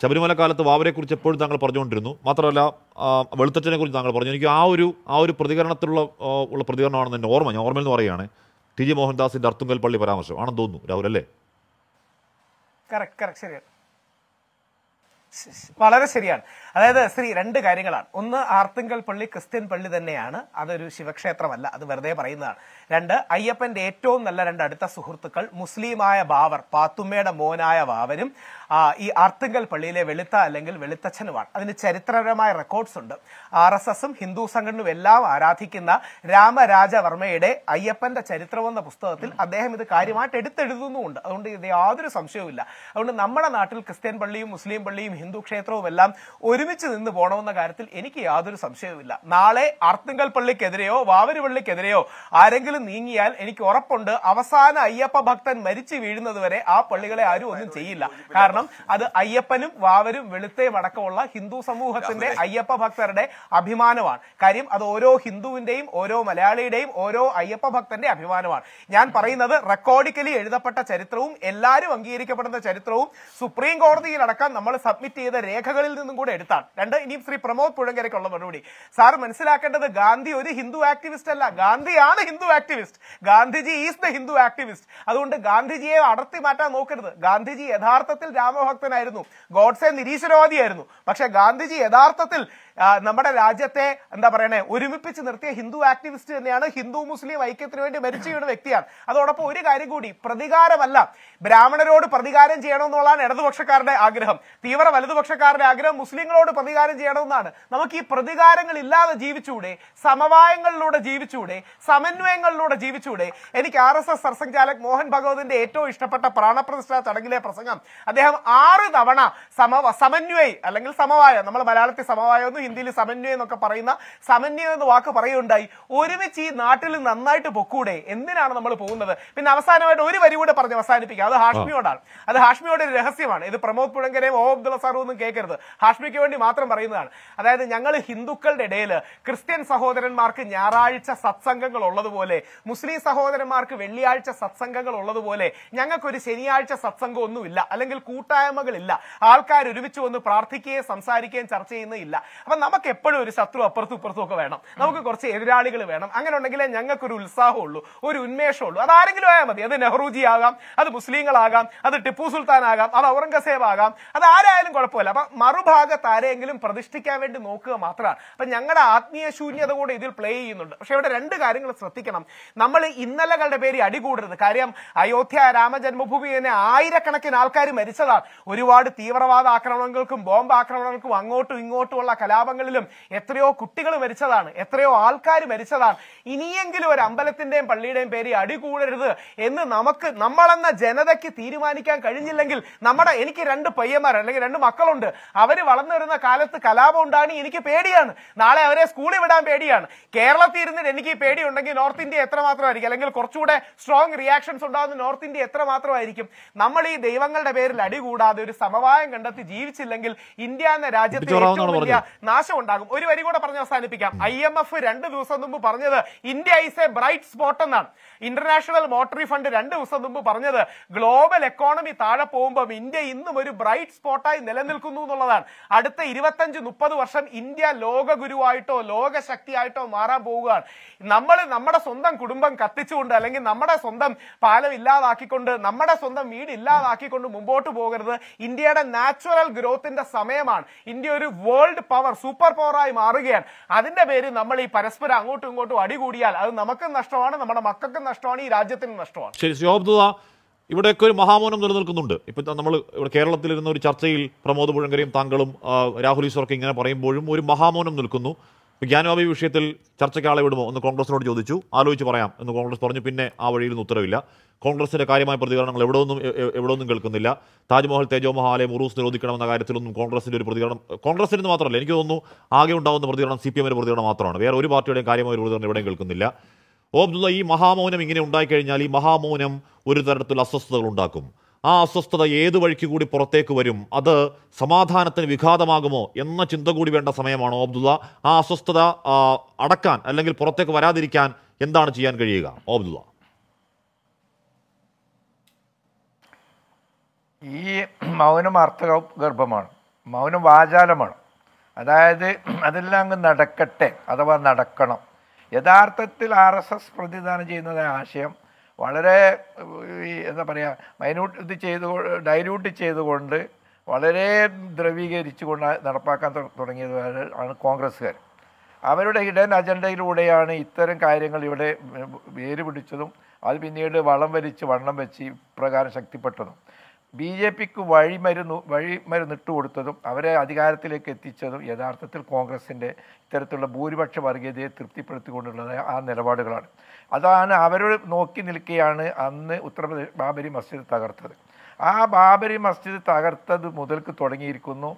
ശബരിമല കാലത്ത് വാവരെ കുറിച്ച് എപ്പോഴും താങ്കൾ പറഞ്ഞുകൊണ്ടിരുന്നു മാത്രമല്ല വെളുത്തച്ഛനെ കുറിച്ച് താങ്കൾ പറഞ്ഞു എനിക്ക് ആ ഒരു ആ ഒരു പ്രതികരണത്തിലുള്ള ഉള്ള പ്രതികരണമാണെന്ന് എൻ്റെ ഓർമ്മ ഞാൻ ഓർമ്മയിൽ നിന്ന് പറയുകയാണ് ടി ജി മോഹൻദാസിന്റെ അർത്തുങ്കൽ പള്ളി പരാമർശം ആണെന്ന് തോന്നുന്നു രാഹുൽ അല്ലേ ശരിയാണ് വളരെ ശരിയാണ് അതായത് ശ്രീ രണ്ട് കാര്യങ്ങളാണ് ഒന്ന് ആർത്തിങ്കൽ പള്ളി ക്രിസ്ത്യൻ പള്ളി തന്നെയാണ് അതൊരു ശിവക്ഷേത്രമല്ല അത് വെറുതെ പറയുന്നതാണ് രണ്ട് അയ്യപ്പന്റെ ഏറ്റവും നല്ല രണ്ട് അടുത്ത സുഹൃത്തുക്കൾ മുസ്ലിമായ ബാവർ പാത്തുമ്മയുടെ മോനായ വാവനും ഈ അർത്തുങ്കൽ പള്ളിയിലെ വെളുത്ത അല്ലെങ്കിൽ വെളുത്തച്ഛനുമാണ് അതിന് ചരിത്രപരമായ റെക്കോർഡ്സ് ഉണ്ട് ആർ എസ് എസും ഹിന്ദു സംഘടനയും എല്ലാം ആരാധിക്കുന്ന രാമരാജവർമ്മയുടെ അയ്യപ്പന്റെ ചരിത്രം എന്ന പുസ്തകത്തിൽ അദ്ദേഹം ഇത് കാര്യമായിട്ട് എടുത്തെഴുതുന്നുമുണ്ട് അതുകൊണ്ട് ഇത് യാതൊരു സംശയവുമില്ല അതുകൊണ്ട് നമ്മുടെ നാട്ടിൽ ക്രിസ്ത്യൻ പള്ളിയും മുസ്ലിം പള്ളിയും ഹിന്ദു ക്ഷേത്രവും എല്ലാം ഒരുമിച്ച് നിന്ന് പോകണമെന്ന കാര്യത്തിൽ എനിക്ക് യാതൊരു സംശയവുമില്ല നാളെ അർത്തുങ്കൽ പള്ളിക്കെതിരെയോ പള്ളിക്കെതിരെയോ ആരെങ്കിലും നീങ്ങിയാൽ എനിക്ക് ഉറപ്പുണ്ട് അവസാന അയ്യപ്പ ഭക്തൻ മരിച്ചു വീഴുന്നത് വരെ ആ പള്ളികളെ ആരും ഒന്നും ചെയ്യില്ല കാരണം അത് അയ്യപ്പനും വാവരും വെളുത്തേയും അടക്കമുള്ള ഹിന്ദു സമൂഹത്തിന്റെ അയ്യപ്പ ഭക്തരുടെ അഭിമാനമാണ് കാര്യം അത് ഓരോ ഹിന്ദുവിന്റെയും ഓരോ മലയാളിയുടെയും ഓരോ അയ്യപ്പ ഭക്തന്റെ അഭിമാനമാണ് ഞാൻ പറയുന്നത് റെക്കോർഡിക്കലി എഴുതപ്പെട്ട ചരിത്രവും എല്ലാവരും അംഗീകരിക്കപ്പെടുന്ന ചരിത്രവും സുപ്രീം കോടതിയിൽ അടക്കാൻ നമ്മൾ സബ്മിറ്റ് ചെയ്ത രേഖകളിൽ നിന്നും കൂടെ എടുത്താണ് രണ്ട് ഇനിയും ശ്രീ പ്രമോദ് പുഴങ്കരയ്ക്കുള്ള മറുപടി സാർ മനസ്സിലാക്കേണ്ടത് ഗാന്ധി ഒരു ഹിന്ദു ആക്ടിവിസ്റ്റ് അല്ല ഗാന്ധിയാണ് Hindu activist activist Gandhiji is the Hindu activist അതുകൊണ്ട് ഗാന്ധിജിയെ അടർത്തി മാറ്റാൻ നോക്കരുത് ഗാന്ധിജി യഥാർത്ഥത്തിൽ രാമഭക്തനായിരുന്നു ഗോഡ്സെ നിരീശ്വരവാദിയായിരുന്നു പക്ഷെ ഗാന്ധിജി യഥാർത്ഥത്തിൽ നമ്മുടെ രാജ്യത്തെ എന്താ പറയണേ ഒരുമിപ്പിച്ച് നിർത്തിയ ഹിന്ദു ആക്ടിവിസ്റ്റ് തന്നെയാണ് ഹിന്ദു മുസ്ലിം ഐക്യത്തിന് വേണ്ടി മരിച്ചു വീണ വ്യക്തിയാണ് അതോടൊപ്പം ഒരു കാര്യം കൂടി പ്രതികാരമല്ല ബ്രാഹ്മണരോട് പ്രതികാരം ചെയ്യണമെന്നുള്ളതാണ് ഇടതുപക്ഷക്കാരുടെ ആഗ്രഹം തീവ്ര വലതുപക്ഷക്കാരുടെ ആഗ്രഹം മുസ്ലിങ്ങളോട് പ്രതികാരം ചെയ്യണമെന്നാണ് നമുക്ക് ഈ പ്രതികാരങ്ങൾ ഇല്ലാതെ ജീവിച്ചൂടെ സമവായങ്ങളിലൂടെ ജീവിച്ചൂടെ സമന്വയങ്ങളിലൂടെ ജീവിച്ചൂടെ എനിക്ക് R S S Sarsanghchalak Mohan ഭഗവതിന്റെ ഏറ്റവും ഇഷ്ടപ്പെട്ട പ്രാണപ്രതിഷ്ഠ ചടങ്ങിലെ പ്രസംഗം അദ്ദേഹം ആറ് തവണ സമ സമന്വയ അല്ലെങ്കിൽ സമവായം നമ്മൾ മലയാളത്തിൽ സമവായം ഹിന്ദിയിൽ സമന്വയം എന്നൊക്കെ പറയുന്ന സമന്വയം എന്ന വാക്ക് പറയുകയുണ്ടായി ഒരുമിച്ച് ഈ നാട്ടിൽ നന്നായിട്ട് പൊക്കൂടെ എന്തിനാണ് നമ്മൾ പോകുന്നത് പിന്നെ അവസാനമായിട്ട് ഒരു വരി കൂടെ പറഞ്ഞ് അവസാനിപ്പിക്കുക അത് ഹാഷ്മിയോടാണ് അത് ഹാഷ്മിയോടെ ഒരു രഹസ്യമാണ് ഇത് പ്രമോദ് പുഴങ്കരെയും ഓ അബ്ദുള്ള സാറും ഒന്നും കേൾക്കരുത് ഹാഷ്മിക്ക് വേണ്ടി മാത്രം പറയുന്നതാണ് അതായത് ഞങ്ങൾ ഹിന്ദുക്കളുടെ ഇടയിൽ ക്രിസ്ത്യൻ സഹോദരന്മാർക്ക് ഞായറാഴ്ച സത്സംഗങ്ങൾ ഉള്ളതുപോലെ മുസ്ലിം സഹോദരന്മാർക്ക് വെള്ളിയാഴ്ച സത്സംഗങ്ങൾ ഉള്ളതുപോലെ ഞങ്ങൾക്കൊരു ശനിയാഴ്ച സത്സംഗം ഒന്നുമില്ല അല്ലെങ്കിൽ കൂട്ടായ്മകളില്ല ആൾക്കാർ ഒരുമിച്ച് വന്ന് പ്രാർത്ഥിക്കുകയും സംസാരിക്കുകയും ചർച്ച ചെയ്യുന്നില്ല അപ്പൊ നമുക്ക് എപ്പോഴും ഒരു ശത്രു അപ്പുറത്തും ഇപ്പുറത്തും ഒക്കെ വേണം നമുക്ക് കുറച്ച് എതിരാളികൾ വേണം അങ്ങനെ ഉണ്ടെങ്കിലേ ഒരു ഉത്സാഹമുള്ളൂ ഒരു ഉന്മേഷമുള്ളൂ അത് ആരെങ്കിലും ആയാൽ മതി അത് നെഹ്റുജി ആകാം അത് മുസ്ലിങ്ങളാകാം അത് ടിപ്പു സുൽത്താൻ ആകാം അത് ഔറംഗസേബ് ആകാം അത് ആരായാലും കുഴപ്പമില്ല അപ്പൊ മറുഭാഗത്ത് ആരെങ്കിലും പ്രതിഷ്ഠിക്കാൻ വേണ്ടി നോക്കുക മാത്രമാണ് അപ്പൊ ഞങ്ങളുടെ ആത്മീയ ശൂന്യത കൂടെ ഇതിൽ പ്ലേ ചെയ്യുന്നുണ്ട് പക്ഷെ ഇവിടെ രണ്ട് കാര്യങ്ങൾ ശ്രദ്ധിക്കണം നമ്മൾ ഇന്നലകളുടെ പേര് അടികൂടരുത് കാര്യം അയോധ്യ രാമജന്മഭൂമി തന്നെ ആയിരക്കണക്കിന് ആൾക്കാർ മരിച്ചതാണ് ഒരുപാട് തീവ്രവാദ ആക്രമണങ്ങൾക്കും ബോംബ് ആക്രമണങ്ങൾക്കും അങ്ങോട്ടും ഇങ്ങോട്ടുമുള്ള കലാ കലാപങ്ങളിലും എത്രയോ കുട്ടികൾ മരിച്ചതാണ് എത്രയോ ആൾക്കാർ മരിച്ചതാണ് ഇനിയെങ്കിലും ഒരു അമ്പലത്തിന്റെയും പള്ളിയുടെയും പേര് അടികൂടരുത് എന്ന് നമുക്ക് നമ്മളെന്ന ജനതയ്ക്ക് തീരുമാനിക്കാൻ കഴിഞ്ഞില്ലെങ്കിൽ നമ്മുടെ എനിക്ക് രണ്ട് പയ്യന്മാർ അല്ലെങ്കിൽ രണ്ട് മക്കളുണ്ട് അവർ വളർന്നു വരുന്ന കാലത്ത് കലാപം ഉണ്ടാകണി എനിക്ക് പേടിയാണ് നാളെ അവരെ സ്കൂളിൽ വിടാൻ പേടിയാണ് കേരളത്തിൽ ഇരുന്നിട്ട് എനിക്ക് പേടി ഉണ്ടെങ്കിൽ നോർത്ത് ഇന്ത്യ എത്ര മാത്രമായിരിക്കും അല്ലെങ്കിൽ കുറച്ചുകൂടെ സ്ട്രോങ് റിയാക്ഷൻസ് ഉണ്ടാകുന്ന നോർത്ത് ഇന്ത്യ എത്ര മാത്രമായിരിക്കും നമ്മൾ ഈ ദൈവങ്ങളുടെ പേരിൽ അടി കൂടാതെ ഒരു സമവായം കണ്ടെത്തി ജീവിച്ചില്ലെങ്കിൽ ഇന്ത്യ എന്ന രാജ്യത്തെ ഏറ്റവും വലിയ നാശം ഉണ്ടാകും ഒരു വരി കൂടെ പറഞ്ഞ് അവസാനിപ്പിക്കാം ഐ എം എഫ് രണ്ട് ദിവസം മുമ്പ് പറഞ്ഞത് India is a bright spot എന്നാണ് ഇന്റർനാഷണൽ മോട്ടറി ഫണ്ട് രണ്ട് ദിവസം മുമ്പ് പറഞ്ഞത് ഗ്ലോബൽ എക്കോണമി താഴെ പോകുമ്പോൾ ഇന്ത്യ ഇന്നും ഒരു ബ്രൈറ്റ് സ്പോട്ടായി നിലനിൽക്കുന്നു എന്നുള്ളതാണ് അടുത്ത ഇരുപത്തഞ്ച് മുപ്പത് വർഷം ഇന്ത്യ ലോക ഗുരുവായിട്ടോ ലോക ശക്തിയായിട്ടോ മാറാൻ പോവുകയാണ് നമ്മൾ നമ്മുടെ സ്വന്തം കുടുംബം കത്തിച്ചുകൊണ്ട് അല്ലെങ്കിൽ നമ്മുടെ സ്വന്തം പാലം ഇല്ലാതാക്കിക്കൊണ്ട് നമ്മുടെ സ്വന്തം വീട് ഇല്ലാതാക്കിക്കൊണ്ട് മുമ്പോട്ട് പോകരുത് ഇന്ത്യയുടെ നാച്ചുറൽ ഗ്രോത്തിന്റെ സമയമാണ് ഇന്ത്യ ഒരു വേൾഡ് പവർ സൂപ്പർ പവറായി മാറുകയാണ് അതിന്റെ പേര് നമ്മൾ ഈ പരസ്പരം അങ്ങോട്ടും ഇങ്ങോട്ടും കൂടിയാൽ അത് നമുക്കും നഷ്ടമാണ് നമ്മുടെ മക്കൾക്കും നഷ്ടമാണ് ഈ രാജ്യത്തിനും നഷ്ടമാണ് ശരി ശോഭ ഇവിടെയൊക്കെ ഒരു മഹാമൗനം നിലനിൽക്കുന്നുണ്ട് ഇപ്പം നമ്മൾ ഇവിടെ കേരളത്തിലിരുന്ന ഒരു ചർച്ചയിൽ പ്രമോദ് പുഴങ്കരയും താങ്കളും രാഹുൽ ഈശ്വർക്കും ഇങ്ങനെ പറയുമ്പോഴും ഒരു മഹാമൗനം നിൽക്കുന്നു ജ്ഞാനവാമി വിഷയത്തിൽ ചർച്ചയ്ക്ക് ആളെ വിടുമോ എന്ന് കോൺഗ്രസിനോട് ചോദിച്ചു ആലോചിച്ച് പറയാം എന്ന് കോൺഗ്രസ് പറഞ്ഞു പിന്നെ ആ വഴിയിൽ നിന്ന് ഉത്തരവില്ല കോൺഗ്രസിൻ്റെ കാര്യമായ പ്രതികരണങ്ങൾ എവിടെ എവിടെ ഒന്നും കേൾക്കുന്നില്ല താജ്മഹൽ തേജോമഹാലയം ഉറൂസ് നിരോധിക്കണമെന്ന കാര്യത്തിലൊന്നും കോൺഗ്രസിൻ്റെ ഒരു പ്രതികരണം കോൺഗ്രസിൽ നിന്ന് മാത്രമല്ല എനിക്ക് തോന്നുന്നു ആകെ ഉണ്ടാകുന്ന പ്രതികരണം സി പി എമ്മിൻ്റെ പ്രതികരണം മാത്രമാണ് വേറെ ഒരു പാർട്ടിയുടെയും കാര്യമായ ഒരു പ്രതികരണം എവിടെയും കേൾക്കുന്നില്ല ഓ ഈ മഹാമൗനം ഇങ്ങനെ ഉണ്ടായിക്കഴിഞ്ഞാൽ ഈ മഹാമൗനം ഒരു തരത്തിൽ അസ്വസ്ഥതകൾ ഉണ്ടാക്കും ആ അസ്വസ്ഥത ഏത് വഴിക്ക് കൂടി പുറത്തേക്ക് വരും അത് സമാധാനത്തിന് വിഘാതമാകുമോ എന്ന ചിന്ത കൂടി വേണ്ട സമയമാണോ അബ്ദുള്ള ആ അസ്വസ്ഥത അടക്കാൻ അല്ലെങ്കിൽ പുറത്തേക്ക് വരാതിരിക്കാൻ എന്താണ് ചെയ്യാൻ കഴിയുക അബ്ദുള്ള ഈ മൗനം അർത്ഥ ഗർഭമാണ് മൗനം വാചാലമാണ് അതായത് അതെല്ലാം അങ്ങ് നടക്കട്ടെ അഥവാ നടക്കണം യഥാർത്ഥത്തിൽ ആർ എസ് എസ് പ്രതിദാനം ചെയ്യുന്നത് ആശയം വളരെ എന്താ പറയുക മൈന്യൂട്ട് ഇത് ചെയ്ത് ഡൈല്യൂട്ട് ചെയ്തുകൊണ്ട് വളരെ കൊണ്ട് നടപ്പാക്കാൻ തുടങ്ങിയത് ആണ് കോൺഗ്രസ്സുകാർ അവരുടെ ഹിഡൻ അജണ്ടയിലൂടെയാണ് ഇത്തരം കാര്യങ്ങൾ ഇവിടെ വേര് പിടിച്ചതും അത് പിന്നീട് വളം വലിച്ച് വണ്ണം വെച്ച് ഇപ്രകാരം ശക്തിപ്പെട്ടതും ബി ജെ പിക്ക് വഴിമരുന്ന് വഴിമരുന്നിട്ട് കൊടുത്തതും അവരെ അധികാരത്തിലേക്ക് എത്തിച്ചതും യഥാർത്ഥത്തിൽ കോൺഗ്രസിൻ്റെ ഇത്തരത്തിലുള്ള ഭൂരിപക്ഷ വർഗീയതയെ തൃപ്തിപ്പെടുത്തിക്കൊണ്ടുള്ള ആ നിലപാടുകളാണ് അതാണ് അവരോട് നോക്കി നിൽക്കുകയാണ് അന്ന് ഉത്തർപ്രദേശ് ബാബരി മസ്ജിദ് തകർത്തത് ആ ബാബരി മസ്ജിദ് തകർത്തത് മുതൽക്ക് തുടങ്ങിയിരിക്കുന്നു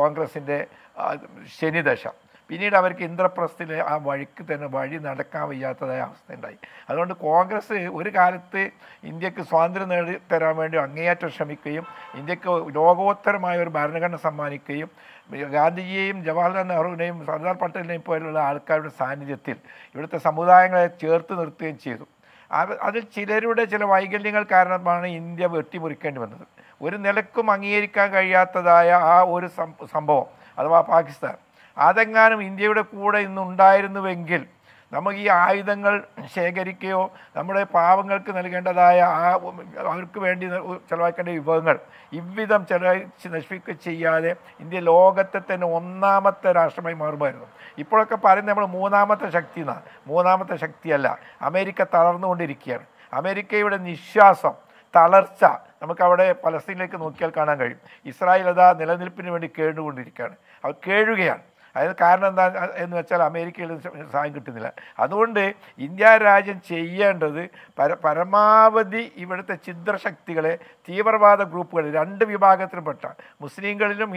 കോൺഗ്രസിൻ്റെ ശനിദശ പിന്നീട് അവർക്ക് ഇന്ദ്രപ്രസ്ഥിലെ ആ വഴിക്ക് തന്നെ വഴി നടക്കാൻ വയ്യാത്തതായ അവസ്ഥ ഉണ്ടായി അതുകൊണ്ട് കോൺഗ്രസ് ഒരു കാലത്ത് ഇന്ത്യക്ക് സ്വാതന്ത്ര്യം നേടി തരാൻ വേണ്ടി അങ്ങേയറ്റം ശ്രമിക്കുകയും ഇന്ത്യക്ക് ലോകോത്തരമായ ഒരു ഭരണഘടന സമ്മാനിക്കുകയും ഗാന്ധിജിയെയും ജവഹർലാൽ നെഹ്റുവിനെയും സർദാർ പട്ടേലിനെയും പോലുള്ള ആൾക്കാരുടെ സാന്നിധ്യത്തിൽ ഇവിടുത്തെ സമുദായങ്ങളെ ചേർത്ത് നിർത്തുകയും ചെയ്തു അത് അതിൽ ചിലരുടെ ചില വൈകല്യങ്ങൾ കാരണമാണ് ഇന്ത്യ വെട്ടിമുറിക്കേണ്ടി വന്നത് ഒരു നിലക്കും അംഗീകരിക്കാൻ കഴിയാത്തതായ ആ ഒരു സംഭവം അഥവാ പാകിസ്ഥാൻ അതെങ്ങാനും ഇന്ത്യയുടെ കൂടെ ഇന്ന് ഉണ്ടായിരുന്നുവെങ്കിൽ നമുക്ക് ഈ ആയുധങ്ങൾ ശേഖരിക്കുകയോ നമ്മുടെ പാവങ്ങൾക്ക് നൽകേണ്ടതായ ആ അവർക്ക് വേണ്ടി ചിലവാക്കേണ്ട വിഭവങ്ങൾ ഇவ்விധം ചിലവഴിച്ച് നശിപ്പിക്കുക ചെയ്യാതെ ഇന്ത്യ ലോകത്തെ തന്നെ ഒന്നാമത്തെ രാഷ്ട്രമായി മാറുമായിരുന്നു ഇപ്പോഴൊക്കെ പറയുന്നത് നമ്മൾ മൂന്നാമത്തെ ശക്തി എന്നാണ് മൂന്നാമത്തെ ശക്തിയല്ല അമേരിക്ക തളർന്നുകൊണ്ടിരിക്കുകയാണ് അമേരിക്കയുടെ നിശ്വാസം തളർച്ച നമുക്കവിടെ പലസ്തീനിലേക്ക് നോക്കിയാൽ കാണാൻ കഴിയും ഇസ്രായേൽ അതാ നിലനിൽപ്പിന് വേണ്ടി കേഴുകൊണ്ടിരിക്കുകയാണ് അവർ കേഴുകയാണ് അതിന് കാരണം എന്താ എന്ന് വെച്ചാൽ അമേരിക്കയിൽ സഹായം കിട്ടുന്നില്ല അതുകൊണ്ട് ഇന്ത്യ രാജ്യം ചെയ്യേണ്ടത് പര പരമാവധി ഇവിടുത്തെ ചിദ്രശക്തികളെ തീവ്രവാദ ഗ്രൂപ്പുകൾ രണ്ട് പെട്ട മുസ്ലിങ്ങളിലും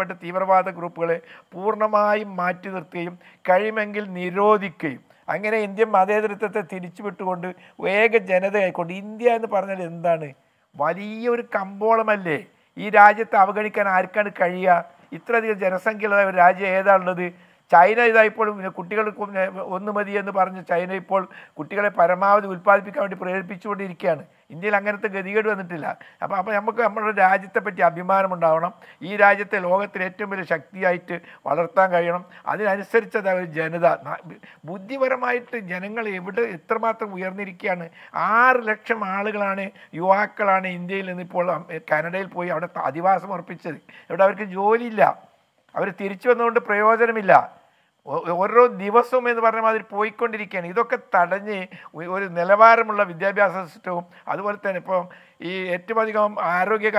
പെട്ട തീവ്രവാദ ഗ്രൂപ്പുകളെ പൂർണ്ണമായും മാറ്റി നിർത്തുകയും കഴിയുമെങ്കിൽ നിരോധിക്കുകയും അങ്ങനെ ഇന്ത്യ മതേതരത്വത്തെ തിരിച്ചുവിട്ടുകൊണ്ട് വേഗ ജനതയായിക്കൊണ്ട് ഇന്ത്യ എന്ന് പറഞ്ഞാൽ എന്താണ് വലിയൊരു കമ്പോളമല്ലേ ഈ രാജ്യത്തെ അവഗണിക്കാൻ ആർക്കാണ് കഴിയുക ഇത്രയധികം ജനസംഖ്യയുള്ള ഒരു രാജ്യം ഏതാണുള്ളത് ചൈന ഇതാ ഇപ്പോൾ കുട്ടികൾ ഒന്ന് മതി എന്ന് പറഞ്ഞ് ചൈന ഇപ്പോൾ കുട്ടികളെ പരമാവധി ഉൽപ്പാദിപ്പിക്കാൻ വേണ്ടി പ്രേരിപ്പിച്ചുകൊണ്ടിരിക്കുകയാണ് ഇന്ത്യയിൽ അങ്ങനത്തെ ഗതികേട് വന്നിട്ടില്ല അപ്പോൾ അപ്പോൾ നമുക്ക് നമ്മുടെ രാജ്യത്തെ പറ്റി അഭിമാനമുണ്ടാവണം ഈ രാജ്യത്തെ ലോകത്തിലെ ഏറ്റവും വലിയ ശക്തിയായിട്ട് വളർത്താൻ കഴിയണം അതിനനുസരിച്ച് അത് ജനത ബുദ്ധിപരമായിട്ട് ജനങ്ങൾ എവിടെ എത്രമാത്രം ഉയർന്നിരിക്കുകയാണ് ആറ് ലക്ഷം ആളുകളാണ് യുവാക്കളാണ് ഇന്ത്യയിൽ നിന്നിപ്പോൾ കാനഡയിൽ പോയി അവിടെ അധിവാസം ഉറപ്പിച്ചത് ഇവിടെ അവർക്ക് ജോലിയില്ല അവർ തിരിച്ചു വന്നുകൊണ്ട് പ്രയോജനമില്ല ഓരോ ദിവസവും എന്ന് പറഞ്ഞ മാതിരി പോയിക്കൊണ്ടിരിക്കുകയാണ് ഇതൊക്കെ തടഞ്ഞ് ഒരു നിലവാരമുള്ള വിദ്യാഭ്യാസ സിസ്റ്റവും അതുപോലെ തന്നെ ഇപ്പം ഈ ഏറ്റവും അധികം ആരോഗ്യ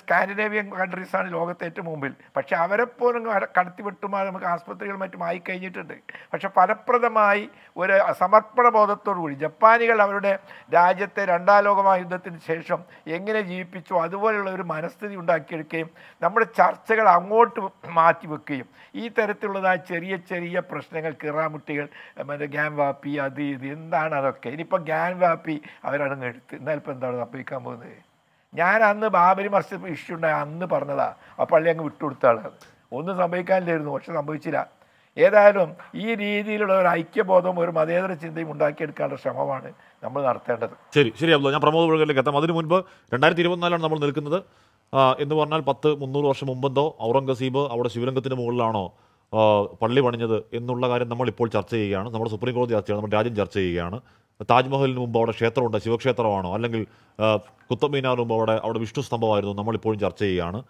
സ്കാൻഡിനേവിയൻ കൺട്രീസാണ് ലോകത്തെ ഏറ്റവും മുമ്പിൽ പക്ഷേ അവരെപ്പോലും കടത്തിവിട്ടുമാ നമുക്ക് ആസ്പത്രികൾ മറ്റും ആയി കഴിഞ്ഞിട്ടുണ്ട് പക്ഷെ ഫലപ്രദമായി ഒരു സമർപ്പണ കൂടി ജപ്പാനികൾ അവരുടെ രാജ്യത്തെ രണ്ടാം ലോകമഹായുദ്ധത്തിന് ശേഷം എങ്ങനെ ജീവിപ്പിച്ചു അതുപോലെയുള്ള ഒരു മനസ്ഥിതി ഉണ്ടാക്കിയെടുക്കുകയും നമ്മുടെ ചർച്ചകൾ അങ്ങോട്ട് മാറ്റി വെക്കുകയും ഈ തരത്തിലുള്ളതായ ചെറിയ ചെറിയ വലിയ പ്രശ്നങ്ങൾ കിറാമുട്ടികൾ മറ്റേ ഗ്യാൻ വാപ്പി അത് ഇത് എന്താണ് അതൊക്കെ ഇനിയിപ്പോൾ ഗ്യാൻ വാപ്പി അവരടങ്ങ് എടുത്ത് എന്നാൽ ഇപ്പോൾ എന്താണ് സംഭവിക്കാൻ പോകുന്നത് ഞാൻ അന്ന് ബാബരി മസ്ജിദ് ഇഷ്യൂ ഉണ്ടായ അന്ന് പറഞ്ഞതാ ആ പള്ളി അങ്ങ് വിട്ടുകൊടുത്താണ് ഒന്നും സംഭവിക്കാനില്ലായിരുന്നു പക്ഷെ സംഭവിച്ചില്ല ഏതായാലും ഈ രീതിയിലുള്ള ഒരു ഐക്യബോധവും ഒരു മതേതര ചിന്തയും ഉണ്ടാക്കിയെടുക്കാനുള്ള ശ്രമമാണ് നമ്മൾ നടത്തേണ്ടത് ശരി ശരി അബ്ദുള്ള ഞാൻ പ്രമോദ് പുഴകളിലേക്ക് എത്താം അതിനു മുൻപ് രണ്ടായിരത്തി ഇരുപത്തിനാലാണ് നമ്മൾ നിൽക്കുന്നത് എന്ന് പറഞ്ഞാൽ പത്ത് മുന്നൂറ് വർഷം മുമ്പെന്തോ ഔറംഗസീബ് അവിടെ ശിവരംഗത്തിന് മുകളിലാണോ പള്ളി പണിഞ്ഞത് എന്നുള്ള കാര്യം നമ്മൾ ഇപ്പോൾ ചർച്ച ചെയ്യുകയാണ് നമ്മുടെ സുപ്രീം കോടതി ചർച്ച നമ്മുടെ രാജ്യം ചർച്ച ചെയ്യുകയാണ് താജ്മഹലിന് മുമ്പ് അവിടെ ക്ഷേത്രമുണ്ട് ശിവക്ഷേത്രമാണോ അല്ലെങ്കിൽ കുത്തബ്മീനാർ മുമ്പ് അവിടെ അവിടെ വിഷ്ണു സ്തംഭമായിരുന്നു നമ്മളിപ്പോഴും ചർച്ച ചെയ്യുകയാണ്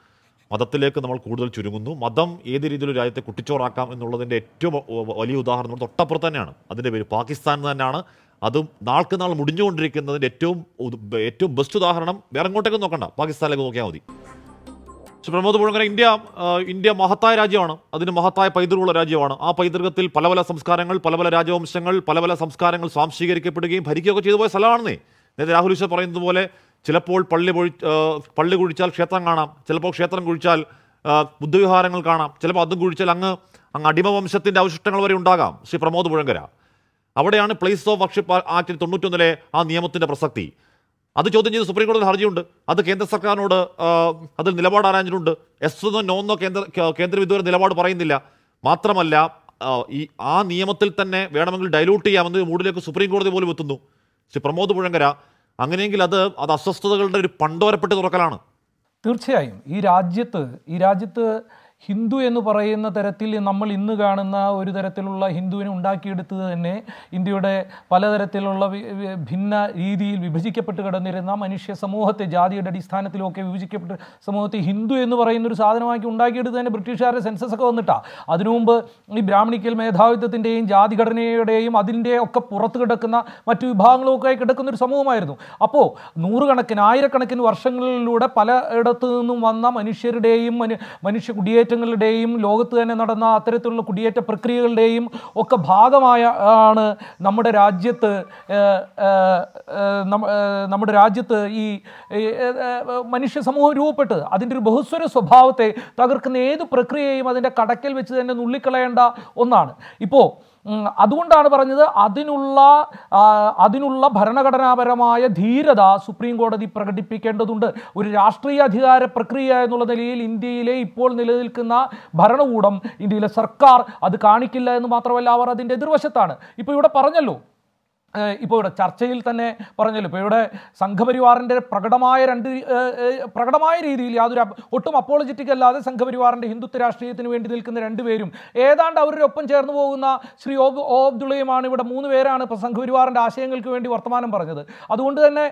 മതത്തിലേക്ക് നമ്മൾ കൂടുതൽ ചുരുങ്ങുന്നു മതം ഏത് രീതിയിൽ രാജ്യത്തെ കുട്ടിച്ചോറാക്കാം എന്നുള്ളതിൻ്റെ ഏറ്റവും വലിയ ഉദാഹരണം തൊട്ടപ്പുറത്ത് തന്നെയാണ് അതിൻ്റെ പേര് പാകിസ്ഥാൻ തന്നെയാണ് അതും നാൾക്ക് നാൾ മുടിഞ്ഞുകൊണ്ടിരിക്കുന്നതിൻ്റെ ഏറ്റവും ഏറ്റവും ബെസ്റ്റ് ഉദാഹരണം വേറെ എങ്ങോട്ടേക്ക് നോക്കണ്ട പാകിസ്ഥാനിലേക്ക് നോക്കിയാൽ മതി പക്ഷെ പ്രമോദ് പുഴങ്കര ഇന്ത്യ ഇന്ത്യ മഹത്തായ രാജ്യമാണ് അതിന് മഹത്തായ പൈതൃകമുള്ള രാജ്യമാണ് ആ പൈതൃകത്തിൽ പല പല സംസ്കാരങ്ങൾ പല പല രാജവംശങ്ങൾ പല പല സംസ്കാരങ്ങൾ സ്വാംശീകരിക്കപ്പെടുകയും ഭരിക്കുകയൊക്കെ ചെയ്തു പോയ സ്ഥലമാണെന്നേ നേരത്തെ രാഹുൽ ഈശ്വർ പറയുന്നത് പോലെ ചിലപ്പോൾ പള്ളി പൊഴി പള്ളി കുഴിച്ചാൽ ക്ഷേത്രം കാണാം ചിലപ്പോൾ ക്ഷേത്രം കുഴിച്ചാൽ ബുദ്ധവിഹാരങ്ങൾ കാണാം ചിലപ്പോൾ അതും കുഴിച്ചാൽ അങ്ങ് അങ്ങ് അടിമവംശത്തിൻ്റെ അവശിഷ്ടങ്ങൾ വരെ ഉണ്ടാകാം ശ്രീ പ്രമോദ് പുഴങ്കര അവിടെയാണ് പ്ലേസ് ഓഫ് വർഷിപ്പ് ആക്ടിൽ തൊണ്ണൂറ്റൊന്നിലെ ആ നിയമത്തിൻ്റെ പ്രസക്തി അത് ചോദ്യം ചെയ്ത് സുപ്രീം ഹർജിയുണ്ട് അത് കേന്ദ്ര സർക്കാരിനോട് അതിൽ നിലപാട് ആരാഞ്ഞിട്ടുണ്ട് എസ് എന്നോ നോ എന്നോ കേന്ദ്ര കേന്ദ്രം ഇതുവരെ നിലപാട് പറയുന്നില്ല മാത്രമല്ല ഈ ആ നിയമത്തിൽ തന്നെ വേണമെങ്കിൽ ഡൈലൂട്ട് ചെയ്യാമെന്ന് മൂടിലേക്ക് സുപ്രീം കോടതി പോലും എത്തുന്നു ശ്രീ പ്രമോദ് പുഴങ്കര അങ്ങനെയെങ്കിൽ അത് അത് അസ്വസ്ഥതകളുടെ ഒരു പണ്ടോരപ്പെട്ട് തുറക്കലാണ് തീർച്ചയായും ഈ രാജ്യത്ത് ഈ രാജ്യത്ത് ഹിന്ദു എന്ന് പറയുന്ന തരത്തിൽ നമ്മൾ ഇന്ന് കാണുന്ന ഒരു തരത്തിലുള്ള ഹിന്ദുവിനെ ഉണ്ടാക്കിയെടുത്തത് തന്നെ ഇന്ത്യയുടെ പലതരത്തിലുള്ള ഭിന്ന രീതിയിൽ വിഭജിക്കപ്പെട്ട് കിടന്നിരുന്ന മനുഷ്യ സമൂഹത്തെ ജാതിയുടെ അടിസ്ഥാനത്തിലൊക്കെ വിഭജിക്കപ്പെട്ട് സമൂഹത്തെ ഹിന്ദു എന്ന് പറയുന്ന ഒരു സാധനമാക്കി ഉണ്ടാക്കിയെടുത്ത് തന്നെ ബ്രിട്ടീഷുകാരുടെ സെൻസസ് ഒക്കെ വന്നിട്ടാണ് അതിനു മുമ്പ് ഈ ബ്രാഹ്മണിക്കൽ മേധാവിത്വത്തിൻ്റെയും ജാതിഘടനയുടെയും അതിൻ്റെ ഒക്കെ പുറത്ത് കിടക്കുന്ന മറ്റു വിഭാഗങ്ങളൊക്കെ ആയി കിടക്കുന്ന ഒരു സമൂഹമായിരുന്നു അപ്പോൾ നൂറുകണക്കിന് ആയിരക്കണക്കിന് വർഷങ്ങളിലൂടെ പലയിടത്തു നിന്നും വന്ന മനുഷ്യരുടെയും മനുഷ്യ കുടിയേറ്റ കുടിയേറ്റങ്ങളുടെയും ലോകത്ത് തന്നെ നടന്ന അത്തരത്തിലുള്ള കുടിയേറ്റ പ്രക്രിയകളുടെയും ഒക്കെ ഭാഗമായ ആണ് നമ്മുടെ രാജ്യത്ത് നമ്മുടെ രാജ്യത്ത് ഈ മനുഷ്യ സമൂഹം രൂപപ്പെട്ടത് അതിൻ്റെ ഒരു ബഹുസ്വര സ്വഭാവത്തെ തകർക്കുന്ന ഏത് പ്രക്രിയയും അതിൻ്റെ കടക്കൽ വെച്ച് തന്നെ നുള്ളിക്കളയേണ്ട ഒന്നാണ് ഇപ്പോൾ അതുകൊണ്ടാണ് പറഞ്ഞത് അതിനുള്ള അതിനുള്ള ഭരണഘടനാപരമായ ധീരത സുപ്രീം കോടതി പ്രകടിപ്പിക്കേണ്ടതുണ്ട് ഒരു രാഷ്ട്രീയ അധികാര പ്രക്രിയ എന്നുള്ള നിലയിൽ ഇന്ത്യയിലെ ഇപ്പോൾ നിലനിൽക്കുന്ന ഭരണകൂടം ഇന്ത്യയിലെ സർക്കാർ അത് കാണിക്കില്ല എന്ന് മാത്രമല്ല അവർ അതിൻ്റെ എതിർവശത്താണ് ഇപ്പോൾ ഇവിടെ പറഞ്ഞല്ലോ ഇപ്പോൾ ഇവിടെ ചർച്ചയിൽ തന്നെ പറഞ്ഞല്ലോ ഇപ്പോൾ ഇവിടെ സംഘപരിവാറിൻ്റെ പ്രകടമായ രണ്ട് പ്രകടമായ രീതിയിൽ യാതൊരു ഒട്ടും അപ്പോളജറ്റിക് അല്ലാതെ സംഘപരിവാറിൻ്റെ ഹിന്ദുത്വ രാഷ്ട്രീയത്തിന് വേണ്ടി നിൽക്കുന്ന രണ്ടുപേരും ഏതാണ്ട് അവരുടെ ഒപ്പം ചേർന്ന് പോകുന്ന ശ്രീ ഓ ഓ അബ്ദുള്ളയുമാണ് ഇവിടെ മൂന്ന് പേരാണ് ഇപ്പോൾ സംഘപരിവാറിൻ്റെ ആശയങ്ങൾക്ക് വേണ്ടി വർത്തമാനം പറഞ്ഞത് അതുകൊണ്ട് തന്നെ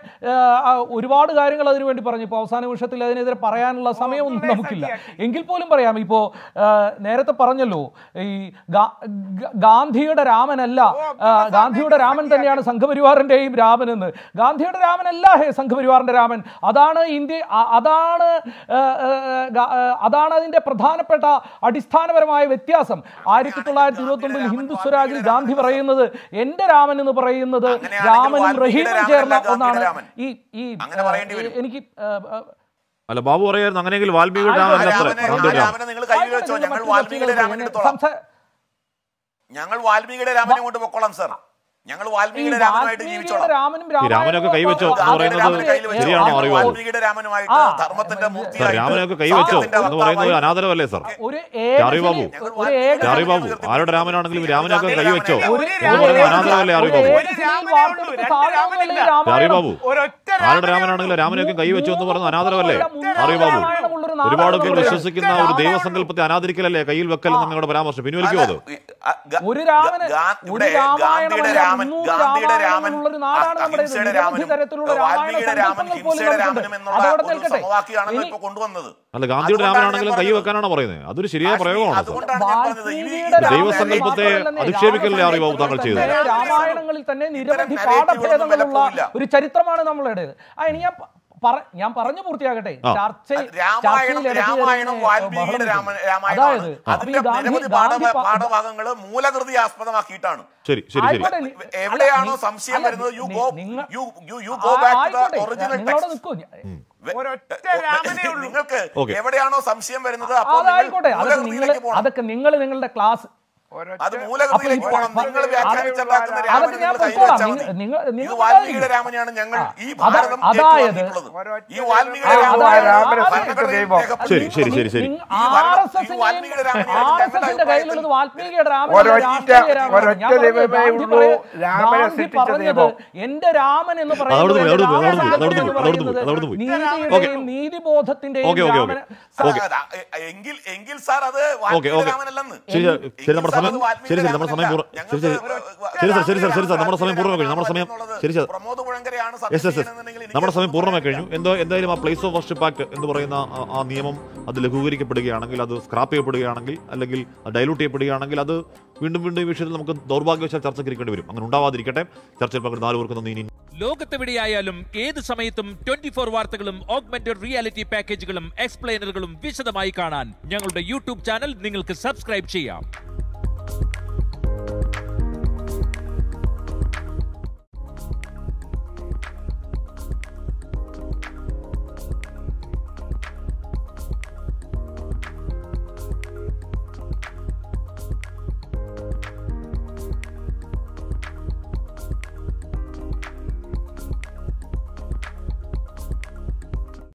ഒരുപാട് കാര്യങ്ങൾ അതിനു വേണ്ടി പറഞ്ഞു ഇപ്പോൾ അവസാന നിമിഷത്തിൽ അതിനെതിരെ പറയാനുള്ള സമയമൊന്നും നമുക്കില്ല എങ്കിൽ പോലും പറയാം ഇപ്പോൾ നേരത്തെ പറഞ്ഞല്ലോ ഈ ഗാന്ധിയുടെ രാമനല്ല ഗാന്ധിയുടെ രാമൻ തന്നെയാണ് തന്നെയാണ് സംഘപരിവാറിൻ്റെയും രാമനെന്ന് ഗാന്ധിയുടെ രാമനല്ല ഹേ സംഘപരിവാറിൻ്റെ രാമൻ അതാണ് ഇന്ത്യ അതാണ് അതാണ് അതിൻ്റെ പ്രധാനപ്പെട്ട അടിസ്ഥാനപരമായ വ്യത്യാസം ആയിരത്തി തൊള്ളായിരത്തി ഇരുപത്തൊമ്പതിൽ ഹിന്ദു സ്വരാജിൽ ഗാന്ധി പറയുന്നത് എൻ്റെ രാമൻ എന്ന് പറയുന്നത് രാമനും റഹീമും ചേർന്ന ഒന്നാണ് ഈ ഈ എനിക്ക് അല്ല ബാബു പറയായിരുന്നു അങ്ങനെയെങ്കിൽ ഞങ്ങൾ വാൽമീകിയുടെ രാമനെ കൊണ്ട് പൊക്കോളാം സാർ ഞങ്ങൾ വാൽമീകിയുടെ രാമനായിട്ട് എന്ന് പറയുന്നത് അനാദരവല്ലേ സർ ചാറി ബാബു ആരുടെ രാമനാണെങ്കിലും രാമനൊക്കെ കൈവച്ചോ എന്ന് പറയുന്നത് അനാദരവല്ലേ ആറി ബാബു ആരുടെ രാമനാണെങ്കിലും രാമനൊക്കെ കൈവച്ചോ എന്ന് പറയുന്നത് അനാദരവല്ലേ ആറി ഒരുപാട് പേർ വിശ്വസിക്കുന്ന ഒരു ദൈവസങ്കല്പത്തെ അനാദരിക്കലല്ലേ കയ്യിൽ വെക്കൽ നിങ്ങളുടെ പരാമർശം പിൻവലിക്കുമോ അത് ഒരു രാമന് രാമൻ ഗാന്ധിയുടെ രാമൻ രാമൻ എന്നുള്ള ഒരു കൊണ്ടുവന്നത് അല്ല ഗാന്ധിയുടെ രാമനാണെങ്കിലും കൈ വെക്കാനാണ് പറയുന്നത് അതൊരു ശരിയായ പ്രയോഗമാണ് ദൈവസങ്കല്പത്തെ അധിക്ഷേപിക്കലേ അറിവ് താങ്കൾ ചെയ്തത് രാമായണങ്ങളിൽ തന്നെ നിരവധി പാഠഭേദങ്ങളുള്ള ഒരു ചരിത്രമാണ് നമ്മളുടേത് ആ ഇനി ഞാൻ പറഞ്ഞു പൂർത്തിയാകട്ടെ ചർച്ച അതായത് പാഠഭാഗങ്ങൾ മൂലകൃതി ആസ്പദമാക്കിയിട്ടാണ് എവിടെയാണോ സംശയം വരുന്നത് you go you you you go back to the original text നിങ്ങൾക്ക് എവിടെയാണോ സംശയം വരുന്നത് അതൊക്കെ നിങ്ങൾ നിങ്ങളുടെ ക്ലാസ് അത് മൂലകൃതിയിലേക്ക് പോകണം നിങ്ങൾ വ്യാഖ്യാനിച്ചുണ്ടാക്കുന്ന രാമനെയാണ് ഞങ്ങൾ ഈ ഭാരതം അതായത് ഈ വാൽമീകിയുടെ എന്റെ രാമൻ എന്ന് പറയുന്നത് എങ്കിൽ എങ്കിൽ സാർ അത് രാമനല്ലെന്ന് സമയം ശരി ശരി നമ്മുടെ സമയം പൂർണ്ണ ശരി ശരി ശരി സാർ ശരി സാർ നമ്മുടെ സമയം പൂർണ്ണമായി കഴിഞ്ഞു നമ്മുടെ സമയം ശരി സാർ എസ് എസ് എസ് നമ്മുടെ സമയം പൂർണ്ണമായി കഴിഞ്ഞു എന്തോ എന്തായാലും ആ പ്ലേസ് ഓഫ് വർഷിപ്പ് ആക്ട് എന്ന് പറയുന്ന ആ നിയമം അത് ലഘൂകരിക്കപ്പെടുകയാണെങ്കിൽ അത് സ്ക്രാപ്പ് ചെയ്യപ്പെടുകയാണെങ്കിൽ അല്ലെങ്കിൽ ഡൈലൂട്ട് ചെയ്യപ്പെടുകയാണെങ്കിൽ അത് വീണ്ടും വീണ്ടും ഈ വിഷയത്തിൽ നമുക്ക് ദൗർഭാഗ്യവശാൽ ചർച്ചയ്ക്കിരിക്കേണ്ടി വരും അങ്ങനെ ഉണ്ടാവാതിരിക്കട്ടെ ചർച്ചയിൽ പകർന്ന് നാല് പേർക്ക് നന്ദി ലോകത്തെവിടെയായാലും ഏത് സമയത്തും ട്വന്റി ഫോർ വാർത്തകളും ഓഗ്മെന്റഡ് റിയാലിറ്റി പാക്കേജുകളും എക്സ്പ്ലെയിനറുകളും വിശദമായി കാണാൻ ഞങ്ങളുടെ യൂട്യൂബ് ചാനൽ നിങ്ങൾക്ക് സബ്സ്ക്രൈബ് ചെയ്യാം